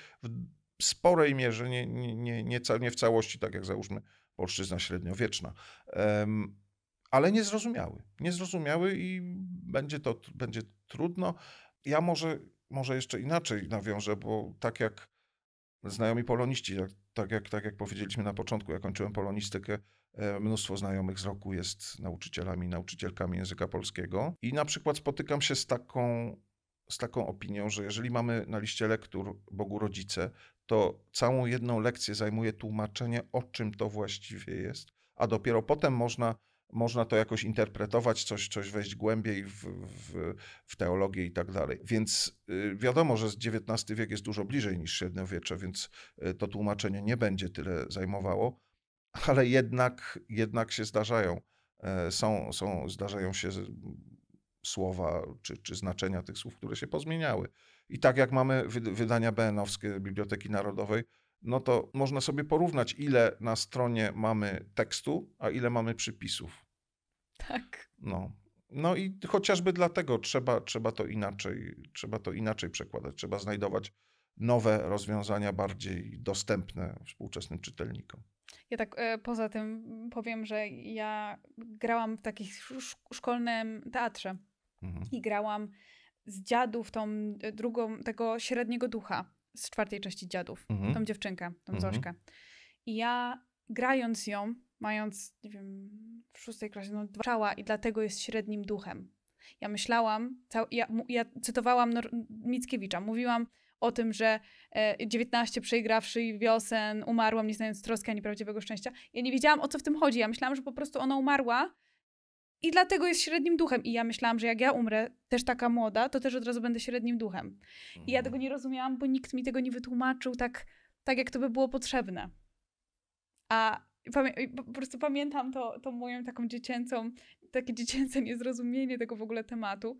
w sporej mierze, nie, nie, nie, nie w całości, tak jak załóżmy polszczyzna średniowieczna. Um, ale niezrozumiały. Niezrozumiały i będzie to, będzie trudno. Ja może, może jeszcze inaczej nawiążę, bo tak jak znajomi poloniści, jak, tak, jak, tak jak powiedzieliśmy na początku, ja kończyłem polonistykę, e, mnóstwo znajomych z roku jest nauczycielami, nauczycielkami języka polskiego i na przykład spotykam się z taką z taką opinią, że jeżeli mamy na liście lektur Bogu Rodzice, to całą jedną lekcję zajmuje tłumaczenie, o czym to właściwie jest, a dopiero potem można można to jakoś interpretować, coś, coś wejść głębiej w, w, w, teologię i tak dalej. Więc y, wiadomo, że XIX wiek jest dużo bliżej niż średniowiecze, więc y, to tłumaczenie nie będzie tyle zajmowało, ale jednak, jednak się zdarzają. E, są, są, zdarzają się słowa czy, czy znaczenia tych słów, które się pozmieniały. I tak jak mamy wydania BN-owskie Biblioteki Narodowej, no to można sobie porównać, ile na stronie mamy tekstu, a ile mamy przypisów. Tak. No. No i chociażby dlatego trzeba, trzeba, to inaczej, trzeba to inaczej przekładać. Trzeba znajdować nowe rozwiązania, bardziej dostępne współczesnym czytelnikom. Ja tak e, poza tym powiem, że ja grałam w takim szkolnym teatrze mhm. i grałam z dziadów tą e, drugą, tego średniego ducha z czwartej części Dziadów, mhm. tą dziewczynkę, tą mhm. Zośkę. I ja grając ją, mając, nie wiem, w szóstej klasie, no dwa ciała i dlatego jest średnim duchem. Ja myślałam, cał, ja, ja cytowałam Nor Mickiewicza, mówiłam o tym, że e, 19 przegrawszy wiosen umarłam, nie znając troski ani prawdziwego szczęścia. Ja nie wiedziałam, o co w tym chodzi. Ja myślałam, że po prostu ona umarła i dlatego jest średnim duchem. I ja myślałam, że jak ja umrę, też taka młoda, to też od razu będę średnim duchem. I ja mhm. tego nie rozumiałam, bo nikt mi tego nie wytłumaczył tak, tak jak to by było potrzebne. A po prostu pamiętam to, to moją taką dziecięcą, takie dziecięce niezrozumienie tego w ogóle tematu.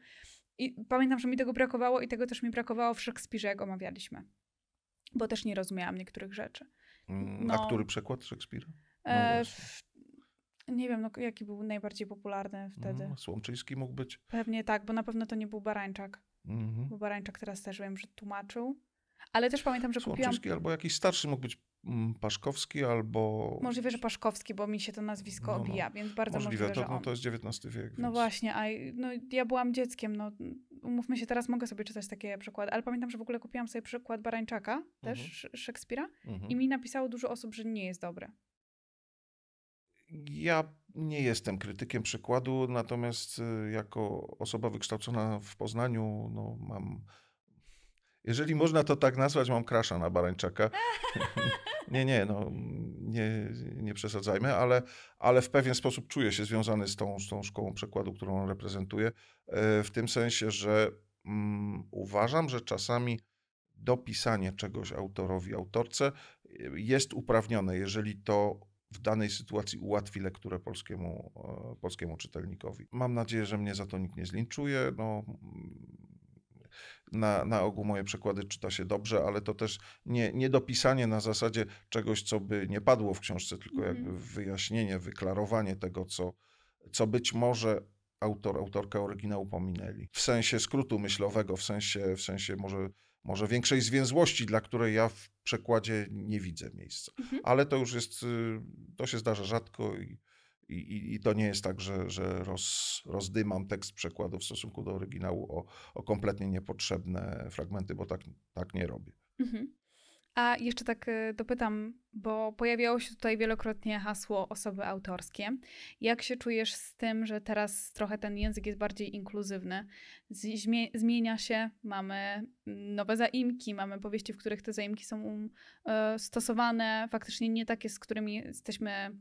I pamiętam, że mi tego brakowało i tego też mi brakowało w Szekspirze, jak omawialiśmy. Bo też nie rozumiałam niektórych rzeczy. Mm, no, A który przekład Szekspira? E, no e, nie wiem, no, jaki był najbardziej popularny wtedy. Mm, Słomczyński mógł być. Pewnie tak, bo na pewno to nie był Barańczak. Mm -hmm. Bo Barańczak teraz też wiem, że tłumaczył. Ale też pamiętam, że Słomczyński kupiłam... albo jakiś starszy mógł być mm, Paszkowski albo... Możliwe, że Paszkowski, bo mi się to nazwisko no, no. obija, więc bardzo możliwe, możliwe to, tak, No, to jest XIX wiek. No więc... No właśnie, a no, ja byłam dzieckiem, no umówmy się, teraz mogę sobie czytać takie przykłady, ale pamiętam, że w ogóle kupiłam sobie przykład Barańczaka, też mhm. Szekspira mhm. i mi napisało dużo osób, że nie jest dobry. Ja nie jestem krytykiem przykładu, natomiast y, jako osoba wykształcona w Poznaniu, no mam. Jeżeli można to tak nazwać, mam krasza na Barańczaka. nie, nie, no, nie, nie przesadzajmy, ale, ale w pewien sposób czuję się związany z tą, z tą szkołą przekładu, którą reprezentuję, e, w tym sensie, że mm, uważam, że czasami dopisanie czegoś autorowi, autorce y, jest uprawnione, jeżeli to w danej sytuacji ułatwi lekturę polskiemu, e, polskiemu czytelnikowi. Mam nadzieję, że mnie za to nikt nie zlinczuje. No, mm, na, na ogół moje przekłady czyta się dobrze, ale to też nie, nie dopisanie na zasadzie czegoś, co by nie padło w książce, tylko mm. jakby wyjaśnienie, wyklarowanie tego, co, co być może autor, autorka oryginału pominęli. W sensie skrótu myślowego, w sensie, w sensie może może większej zwięzłości, dla której ja w przekładzie nie widzę miejsca. Mhm. Ale to już jest, y, to się zdarza rzadko i, i, i to nie jest tak, że, że roz, rozdymam tekst przekładu w stosunku do oryginału o, o kompletnie niepotrzebne fragmenty, bo tak, tak nie robię. Mhm. A jeszcze tak y, dopytam, bo pojawiało się tutaj wielokrotnie hasło osoby autorskie. Jak się czujesz z tym, że teraz trochę ten język jest bardziej inkluzywny? Zmienia się, mamy mm, nowe zaimki, mamy powieści, w których te zaimki są um, e, stosowane, faktycznie nie takie, z którymi jesteśmy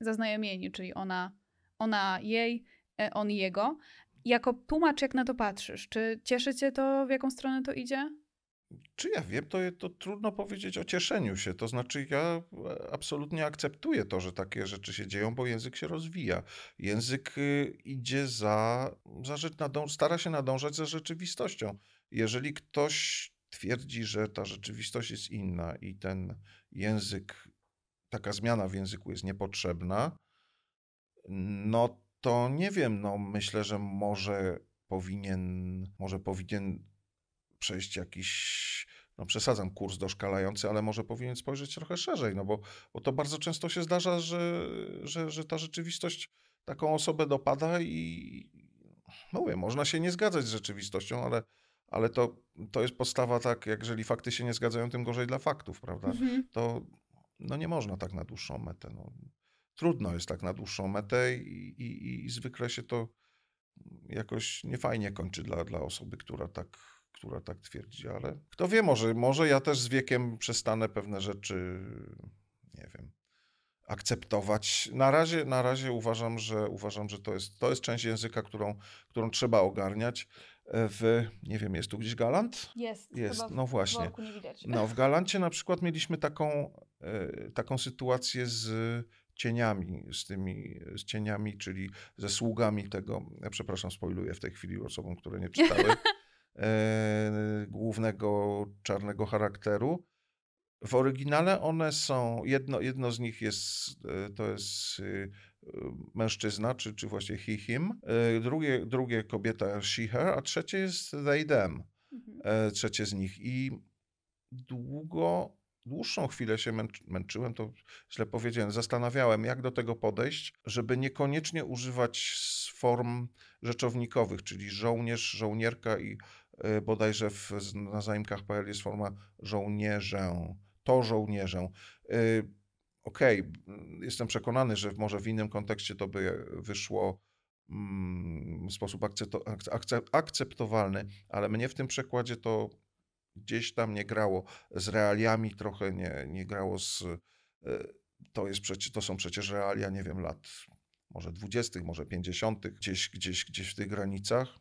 zaznajomieni, czyli ona, ona jej, e, on jego. Jako tłumacz, jak na to patrzysz? Czy cieszy cię to, w jaką stronę to idzie? Czy ja wiem, to, to trudno powiedzieć o cieszeniu się. To znaczy, ja e, absolutnie akceptuję to, że takie rzeczy się dzieją, bo język się rozwija. Język y, idzie za, za rzecz stara się nadążać za rzeczywistością. Jeżeli ktoś twierdzi, że ta rzeczywistość jest inna i ten język, taka zmiana w języku jest niepotrzebna, no to nie wiem, no myślę, że może powinien, może powinien przejść jakiś, no przesadzam, kurs doszkalający, ale może powinien spojrzeć trochę szerzej, no bo, bo to bardzo często się zdarza, że, że, że ta rzeczywistość taką osobę dopada i no mówię, można się nie zgadzać z rzeczywistością, ale, ale to, to jest podstawa tak, jak jeżeli fakty się nie zgadzają, tym gorzej dla faktów, prawda? Mhm. To no nie można tak na dłuższą metę. No. Trudno jest tak na dłuższą metę i, i, i zwykle się to jakoś niefajnie kończy dla, dla osoby, która tak która tak twierdzi, ale kto wie, może, może ja też z wiekiem przestanę pewne rzeczy, nie wiem, akceptować. Na razie, na razie uważam, że uważam, że to jest, to jest część języka, którą, którą trzeba ogarniać. E, w, nie wiem, jest tu gdzieś galant? Jest. Jest, no właśnie. W no, w galancie na przykład mieliśmy taką, e, taką sytuację z cieniami, z tymi z cieniami, czyli ze sługami tego. Ja e, przepraszam, spoiluję w tej chwili osobom, które nie czytały. E, głównego czarnego charakteru. W oryginale one są, jedno, jedno z nich jest, e, to jest y, mężczyzna, czy, czy właśnie he, him, e, drugie, drugie kobieta she, her, a trzecie jest they, them, mhm. trzecie z nich. I długo, dłuższą chwilę się męczy, męczyłem, to źle powiedziałem, zastanawiałem, jak do tego podejść, żeby niekoniecznie używać form rzeczownikowych, czyli żołnierz, żołnierka i Y, bodajże w, na zaimkach.pl jest forma żołnierzę, to żołnierzę. Y, okej, okay, jestem przekonany, że może w innym kontekście to by wyszło mm, w sposób akceptowalny, ale mnie w tym przekładzie to gdzieś tam nie grało z realiami, trochę nie, nie grało z. Y, to, jest przecież to są przecież realia, nie wiem, lat może dwudziestych, może pięćdziesiątych, gdzieś, gdzieś, gdzieś w tych granicach.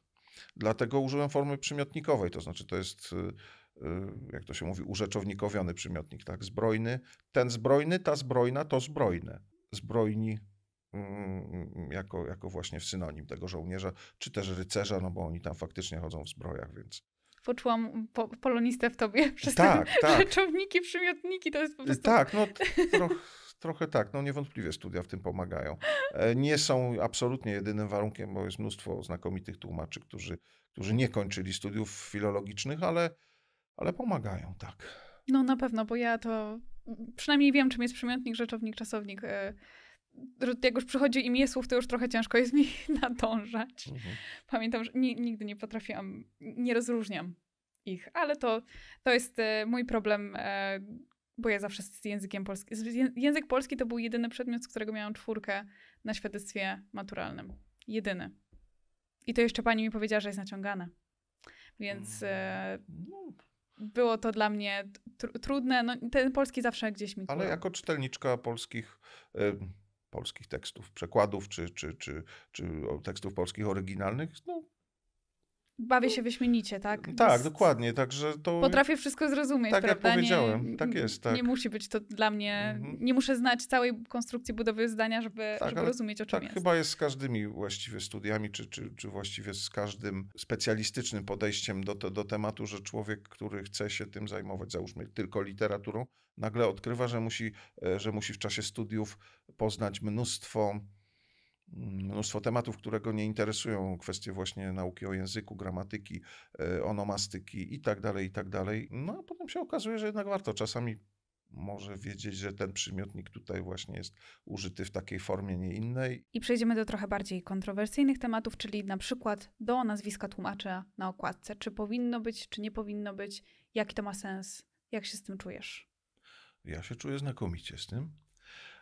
Dlatego użyłem formy przymiotnikowej, to znaczy to jest, y, y, jak to się mówi, urzeczownikowiony przymiotnik, tak? Zbrojny, ten zbrojny, ta zbrojna, to zbrojne. Zbrojni mm, mm, mm, jako, jako właśnie w synonim tego żołnierza, czy też rycerza, no bo oni tam faktycznie chodzą w zbrojach, więc poczułam po, polonistę w tobie przez tak, te tak. rzeczowniki, przymiotniki, to jest po y, prostu... Tak, no trochę tak, no niewątpliwie studia w tym pomagają. E, nie są absolutnie jedynym warunkiem, bo jest mnóstwo znakomitych tłumaczy, którzy, którzy nie kończyli studiów filologicznych, ale, ale pomagają, tak. No na pewno, bo ja to przynajmniej wiem, czym jest przymiotnik, rzeczownik, czasownik. E, jak już przychodzi imię słów, to już trochę ciężko jest mi nadążać. Mhm. Pamiętam, że nigdy nie potrafiłam, nie rozróżniam ich, ale to, to jest e, mój problem bo ja zawsze z językiem polskim. Język polski to był jedyny przedmiot, z którego miałam czwórkę na świadectwie maturalnym. Jedyny. I to jeszcze pani mi powiedziała, że jest naciągane. Więc mm. e, było to dla mnie tr trudne. No, ten polski zawsze gdzieś mi. Ale jako czytelniczka polskich. Y polskich tekstów, przekładów czy, czy, czy, czy tekstów polskich oryginalnych, no, bawię się wyśmienicie, tak? Tak, Bez... dokładnie, także to... Potrafię wszystko zrozumieć, tak prawda? jak powiedziałem, tak nie, tak jest, tak. Nie musi być to dla mnie, mhm. nie muszę znać całej konstrukcji budowy zdania, żeby, tak, żeby rozumieć, o czym tak jest. chyba jest z każdymi właściwie studiami, czy, czy, czy właściwie z każdym specjalistycznym podejściem do, do tematu, że człowiek, który chce się tym zajmować, załóżmy tylko literaturą, nagle odkrywa, że musi, e, że musi w czasie studiów poznać mnóstwo mnóstwo tematów, które go nie interesują, kwestie właśnie nauki o języku, gramatyki, e, onomastyki i tak dalej, i tak dalej. No a potem się okazuje, że jednak warto czasami może wiedzieć, że ten przymiotnik tutaj właśnie jest użyty w takiej formie, nie innej. I przejdziemy do trochę bardziej kontrowersyjnych tematów, czyli na przykład do nazwiska tłumacza na okładce. Czy powinno być, czy nie powinno być? Jaki to ma sens? Jak się z tym czujesz? Ja się czuję znakomicie z tym.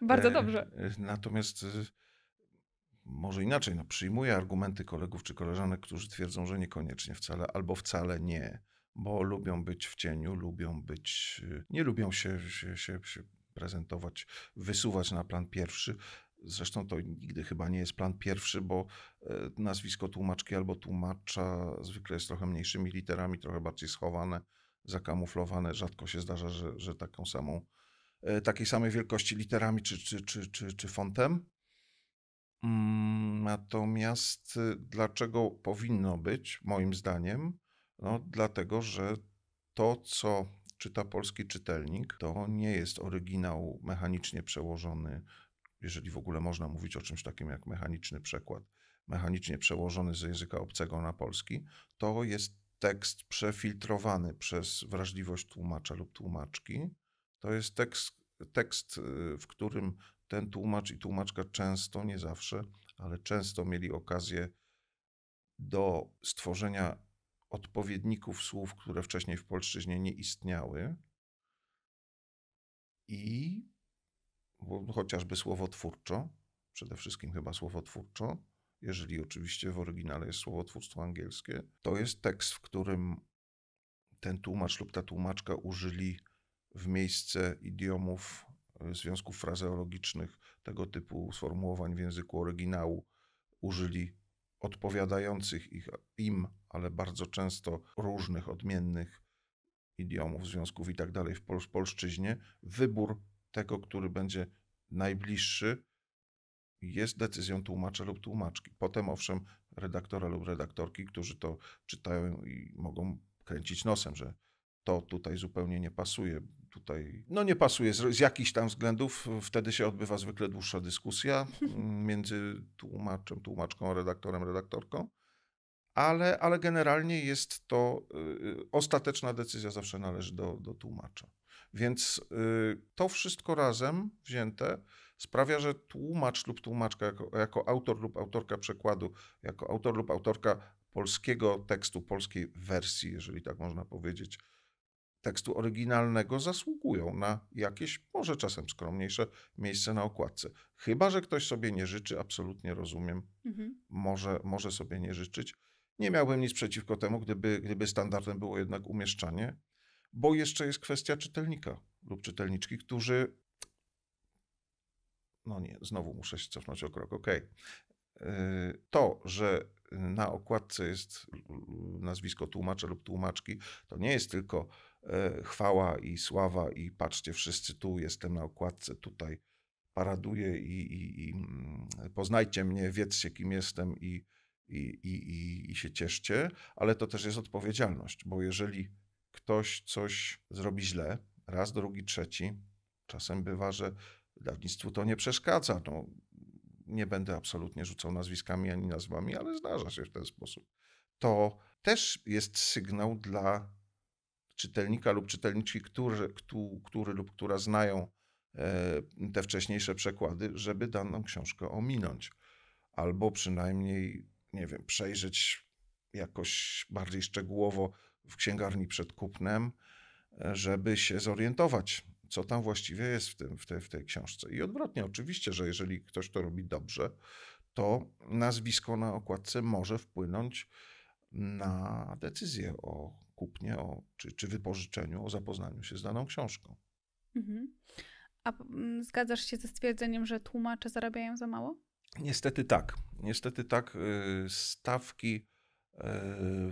Bardzo e, dobrze. E, natomiast może inaczej, no, przyjmuję argumenty kolegów czy koleżanek, którzy twierdzą, że niekoniecznie wcale albo wcale nie, bo lubią być w cieniu, lubią być, y, nie lubią się, się, się, się prezentować, wysuwać na plan pierwszy. Zresztą to nigdy chyba nie jest plan pierwszy, bo e, nazwisko tłumaczki albo tłumacza zwykle jest trochę mniejszymi literami, trochę bardziej schowane, zakamuflowane. Rzadko się zdarza, że, że taką samą, e, takiej samej wielkości literami czy, czy, czy, czy, czy fontem. Mm, natomiast y, dlaczego powinno być, moim zdaniem? No, dlatego, że to, co czyta polski czytelnik, to nie jest oryginał mechanicznie przełożony, jeżeli w ogóle można mówić o czymś takim jak mechaniczny przekład, mechanicznie przełożony z języka obcego na polski. To jest tekst przefiltrowany przez wrażliwość tłumacza lub tłumaczki. To jest tekst, tekst, y, w którym ten tłumacz i tłumaczka często, nie zawsze, ale często mieli okazję do stworzenia odpowiedników słów, które wcześniej w polszczyźnie nie istniały. I chociażby słowotwórczo, przede wszystkim chyba słowotwórczo, jeżeli oczywiście w oryginale jest słowotwórstwo angielskie, to jest tekst, w którym ten tłumacz lub ta tłumaczka użyli w miejsce idiomów związków frazeologicznych, tego typu sformułowań w języku oryginału użyli odpowiadających ich, im, ale bardzo często różnych, odmiennych idiomów, związków i tak dalej w pol polszczyźnie, wybór tego, który będzie najbliższy, jest decyzją tłumacza lub tłumaczki. Potem owszem, redaktora lub redaktorki, którzy to czytają i mogą kręcić nosem, że to tutaj zupełnie nie pasuje. Tutaj, no nie pasuje z, z jakichś tam względów. Wtedy się odbywa zwykle dłuższa dyskusja między tłumaczem, tłumaczką, redaktorem, redaktorką. Ale, ale generalnie jest to, y, y, ostateczna decyzja zawsze należy do, do tłumacza. Więc y, to wszystko razem wzięte sprawia, że tłumacz lub tłumaczka jako, jako autor lub autorka przekładu, jako autor lub autorka polskiego tekstu, polskiej wersji, jeżeli tak można powiedzieć, tekstu oryginalnego zasługują na jakieś, może czasem skromniejsze, miejsce na okładce. Chyba, że ktoś sobie nie życzy, absolutnie rozumiem, mhm. może, może sobie nie życzyć. Nie miałbym nic przeciwko temu, gdyby, gdyby standardem było jednak umieszczanie, bo jeszcze jest kwestia czytelnika lub czytelniczki, którzy. No nie, znowu muszę się cofnąć o krok. Okej. Okay. To, że na okładce jest nazwisko tłumacza lub tłumaczki, to nie jest tylko E, chwała i sława i patrzcie wszyscy tu, jestem na okładce, tutaj paraduję i, i, i mm, poznajcie mnie, wiedzcie kim jestem i, i, i, i się cieszcie, ale to też jest odpowiedzialność, bo jeżeli ktoś coś zrobi źle, raz, drugi, trzeci, czasem bywa, że dawnictwu to nie przeszkadza. No, nie będę absolutnie rzucał nazwiskami ani nazwami, ale zdarza się w ten sposób. To też jest sygnał dla czytelnika lub czytelniczki, który, który lub która znają e, te wcześniejsze przekłady, żeby daną książkę ominąć. Albo przynajmniej, nie wiem, przejrzeć jakoś bardziej szczegółowo w księgarni przed kupnem, e, żeby się zorientować, co tam właściwie jest w, tym, w, tej, w tej książce. I odwrotnie, oczywiście, że jeżeli ktoś to robi dobrze, to nazwisko na okładce może wpłynąć na decyzję o kupnie o, czy, czy wypożyczeniu, o zapoznaniu się z daną książką. Mhm. A mm, zgadzasz się ze stwierdzeniem, że tłumacze zarabiają za mało? Niestety tak. Niestety tak. Y, stawki y,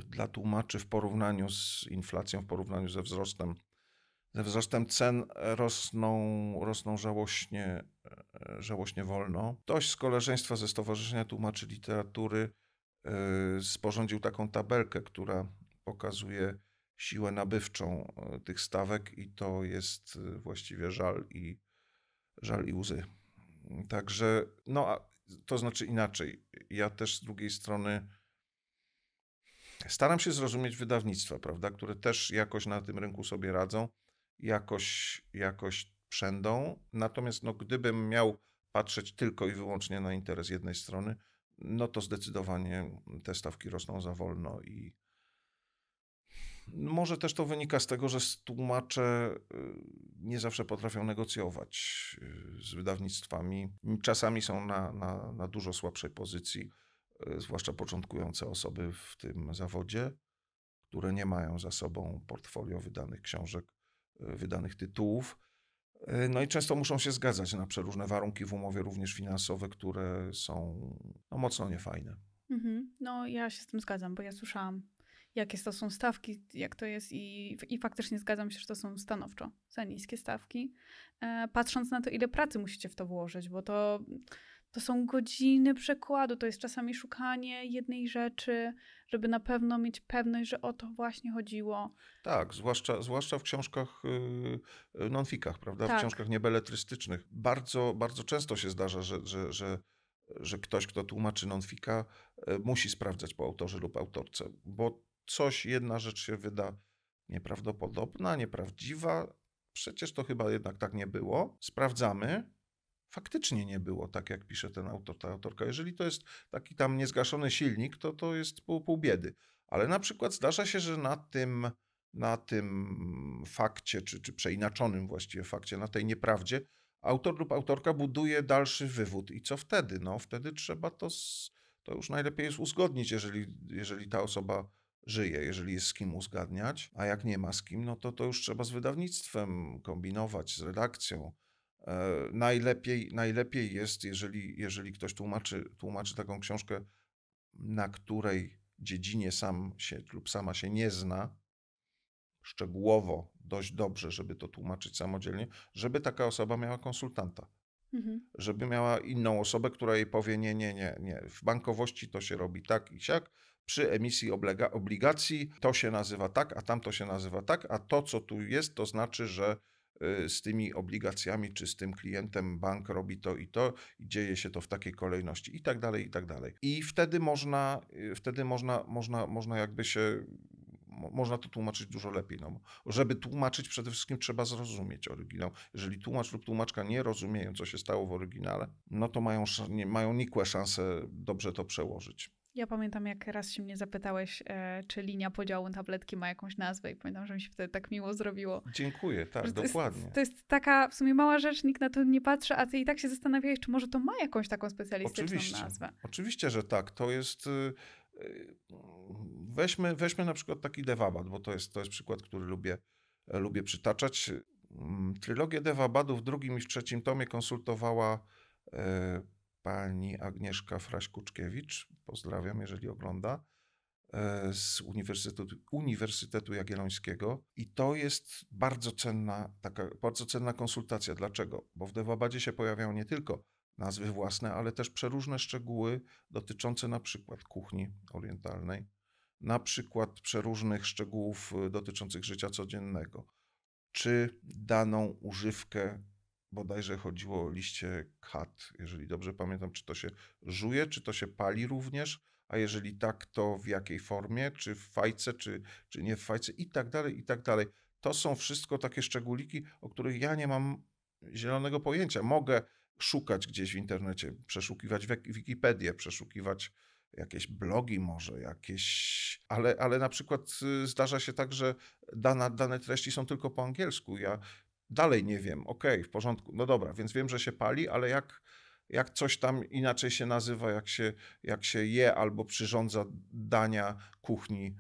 dla tłumaczy w porównaniu z inflacją, w porównaniu ze wzrostem, ze wzrostem cen rosną, rosną żałośnie, y, żałośnie wolno. Ktoś z koleżeństwa ze Stowarzyszenia Tłumaczy Literatury sporządził taką tabelkę, która pokazuje siłę nabywczą e, tych stawek i to jest e, właściwie żal i, żal i łzy. Także, no a to znaczy inaczej. Ja też z drugiej strony staram się zrozumieć wydawnictwa, prawda, które też jakoś na tym rynku sobie radzą, jakoś, jakoś przędą. Natomiast no, gdybym miał patrzeć tylko i wyłącznie na interes jednej strony, no to zdecydowanie te stawki rosną za wolno i, może też to wynika z tego, że tłumacze y, nie zawsze potrafią negocjować y, z wydawnictwami. Czasami są na, na, na dużo słabszej pozycji, y, zwłaszcza początkujące osoby w tym zawodzie, które nie mają za sobą portfolio wydanych książek, wydanych tytułów. No i często muszą się zgadzać na przeróżne warunki w umowie, również finansowe, które są no, mocno niefajne. Mhm. No, ja się z tym zgadzam, bo ja słyszałam jakie to są stawki, jak to jest i, i faktycznie zgadzam się, że to są stanowczo za niskie stawki. E, patrząc na to, ile pracy musicie w to włożyć, bo to, to są godziny przekładu, to jest czasami szukanie jednej rzeczy, żeby na pewno mieć pewność, że o to właśnie chodziło. Tak, zwłaszcza, zwłaszcza w książkach yy, nonfikach, prawda? Tak. W książkach niebeletrystycznych. Bardzo, bardzo często się zdarza, że, że, że że ktoś, kto tłumaczy nonfika, y, musi sprawdzać po autorze lub autorce, bo coś, jedna rzecz się wyda nieprawdopodobna, nieprawdziwa. Przecież to chyba jednak tak nie było. Sprawdzamy. Faktycznie nie było, tak jak pisze ten autor, ta autorka. Jeżeli to jest taki tam niezgaszony silnik, to to jest pół, pół biedy. Ale na przykład zdarza się, że na tym, na tym fakcie, czy, czy przeinaczonym właściwie fakcie, na tej nieprawdzie, autor lub autorka buduje dalszy wywód. I co wtedy? No, wtedy trzeba to, to już najlepiej jest uzgodnić, jeżeli, jeżeli ta osoba żyje, jeżeli jest z kim uzgadniać, a jak nie ma z kim, no to to już trzeba z wydawnictwem kombinować, z redakcją. E, najlepiej, najlepiej jest, jeżeli, jeżeli ktoś tłumaczy, tłumaczy taką książkę, na której dziedzinie sam się lub sama się nie zna, szczegółowo, dość dobrze, żeby to tłumaczyć samodzielnie, żeby taka osoba miała konsultanta. Mhm. Żeby miała inną osobę, która jej powie: Nie, nie, nie, nie. W bankowości to się robi tak i siak, przy emisji oblega, obligacji to się nazywa tak, a tamto się nazywa tak, a to, co tu jest, to znaczy, że y, z tymi obligacjami czy z tym klientem bank robi to i to, i dzieje się to w takiej kolejności i tak dalej, i tak dalej. I wtedy można, y, wtedy można, można, można jakby się, można to tłumaczyć dużo lepiej. No, żeby tłumaczyć przede wszystkim trzeba zrozumieć oryginał. Jeżeli tłumacz lub tłumaczka nie rozumieją, co się stało w oryginale, no to mają, mają nikłe szanse dobrze to przełożyć. Ja pamiętam, jak raz się mnie zapytałeś, e, czy linia podziału tabletki ma jakąś nazwę i pamiętam, że mi się wtedy tak miło zrobiło. Dziękuję, tak, to dokładnie. Jest, to jest taka w sumie mała rzecz, nikt na to nie patrzy, a ty i tak się zastanawiałeś, czy może to ma jakąś taką specjalistyczną oczywiście, nazwę. Oczywiście, że tak. To jest... Y, y, weźmy, weźmy na przykład taki Devabad, bo to jest, to jest przykład, który lubię, e, lubię przytaczać. Mm, trylogię Dewabadów w drugim i w trzecim tomie konsultowała e, pani Agnieszka Fraśkuczkiewicz, pozdrawiam, jeżeli ogląda, e, z Uniwersytetu, Uniwersytetu Jagiellońskiego i to jest bardzo cenna, taka, bardzo cenna konsultacja. Dlaczego? Bo w Dewabadzie się pojawiają nie tylko nazwy własne, ale też przeróżne szczegóły dotyczące na przykład kuchni orientalnej, na przykład przeróżnych szczegółów e, dotyczących życia codziennego, czy daną używkę bodajże chodziło o liście kat, jeżeli dobrze pamiętam, czy to się żuje, czy to się pali również, a jeżeli tak, to w jakiej formie, czy w fajce, czy, czy nie w fajce i tak dalej, i tak dalej. To są wszystko takie szczególiki, o których ja nie mam zielonego pojęcia. Mogę szukać gdzieś w internecie, przeszukiwać Wikipedię, przeszukiwać jakieś blogi może, jakieś... Ale, ale na przykład y, zdarza się tak, że dana, dane treści są tylko po angielsku. Ja dalej nie wiem, okej, okay, w porządku, no dobra, więc wiem, że się pali, ale jak, jak coś tam inaczej się nazywa, jak się, jak się je albo przyrządza dania kuchni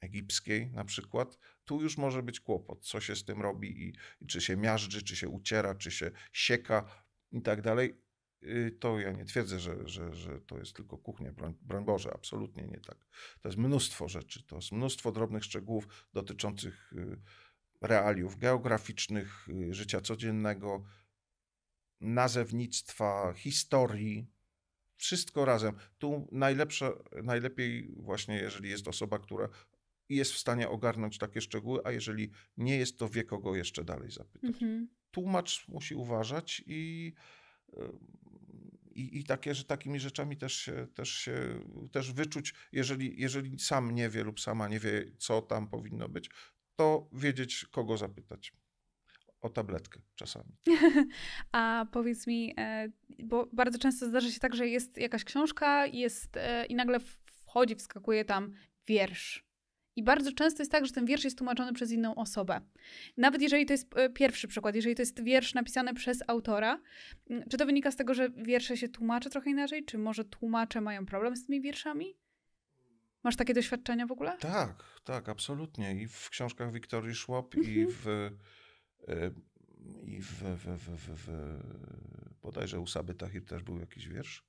egipskiej na przykład, tu już może być kłopot, co się z tym robi i, i czy się miażdży, czy się uciera, czy się sieka i tak dalej. Y, to ja nie twierdzę, że, że, że to jest tylko kuchnia, broń, broń Boże, absolutnie nie tak. To jest mnóstwo rzeczy, to jest mnóstwo drobnych szczegółów dotyczących yy, realiów geograficznych, y, życia codziennego, nazewnictwa, historii, wszystko razem. Tu najlepsze, najlepiej właśnie, jeżeli jest osoba, która jest w stanie ogarnąć takie szczegóły, a jeżeli nie jest, to wie kogo jeszcze dalej zapytać. Mhm. Tłumacz musi uważać i, y, i, i takie, że takimi rzeczami też się, też się też wyczuć, jeżeli, jeżeli sam nie wie lub sama nie wie, co tam powinno być, to wiedzieć, kogo zapytać o tabletkę czasami. A powiedz mi, e, bo bardzo często zdarza się tak, że jest jakaś książka jest, e, i nagle wchodzi, wskakuje tam wiersz. I bardzo często jest tak, że ten wiersz jest tłumaczony przez inną osobę. Nawet jeżeli to jest e, pierwszy przykład, jeżeli to jest wiersz napisany przez autora, mm, czy to wynika z tego, że wiersze się tłumaczy trochę inaczej, czy może tłumacze mają problem z tymi wierszami? Masz takie doświadczenia w ogóle? Tak, tak, absolutnie. I w książkach Wiktorii Szłop, i mhm. w, y, i w, w, w, w, bodajże u Saby Tahir też był jakiś wiersz.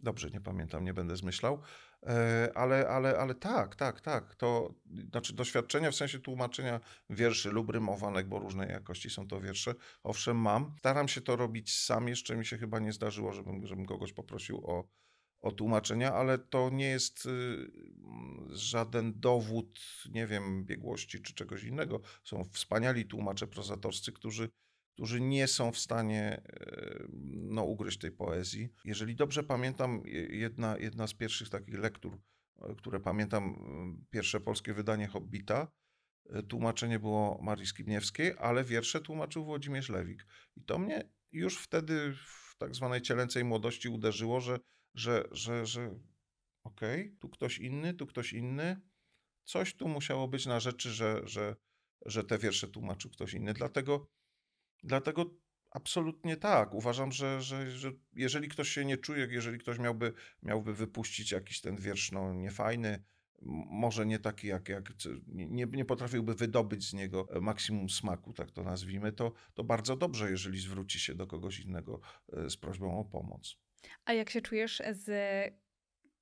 Dobrze, nie pamiętam, nie będę zmyślał, e, ale, ale, ale tak, tak, tak. To znaczy doświadczenia w sensie tłumaczenia wierszy lub rymowanek, bo różnej jakości są to wiersze. Owszem, mam. Staram się to robić sam. Jeszcze mi się chyba nie zdarzyło, żebym, żebym kogoś poprosił o o tłumaczenia, ale to nie jest y, żaden dowód, nie wiem, biegłości czy czegoś innego. Są wspaniali tłumacze prozatorscy, którzy, którzy nie są w stanie e, no, ugryźć tej poezji. Jeżeli dobrze pamiętam, jedna, jedna z pierwszych takich lektur, e, które pamiętam, pierwsze polskie wydanie Hobbita, e, tłumaczenie było Marii Skibniewskiej, ale wiersze tłumaczył Włodzimierz Lewik. I to mnie już wtedy w tak zwanej cielęcej młodości uderzyło, że że, że, że okej, okay, tu ktoś inny, tu ktoś inny, coś tu musiało być na rzeczy, że, że, że te wiersze tłumaczył ktoś inny. Dlatego, dlatego absolutnie tak. Uważam, że, że, że jeżeli ktoś się nie czuje, jeżeli ktoś miałby, miałby wypuścić jakiś ten wiersz no, niefajny, może nie taki jak, jak nie, nie potrafiłby wydobyć z niego e, maksimum smaku, tak to nazwijmy, to, to bardzo dobrze, jeżeli zwróci się do kogoś innego e, z prośbą o pomoc. A jak się czujesz z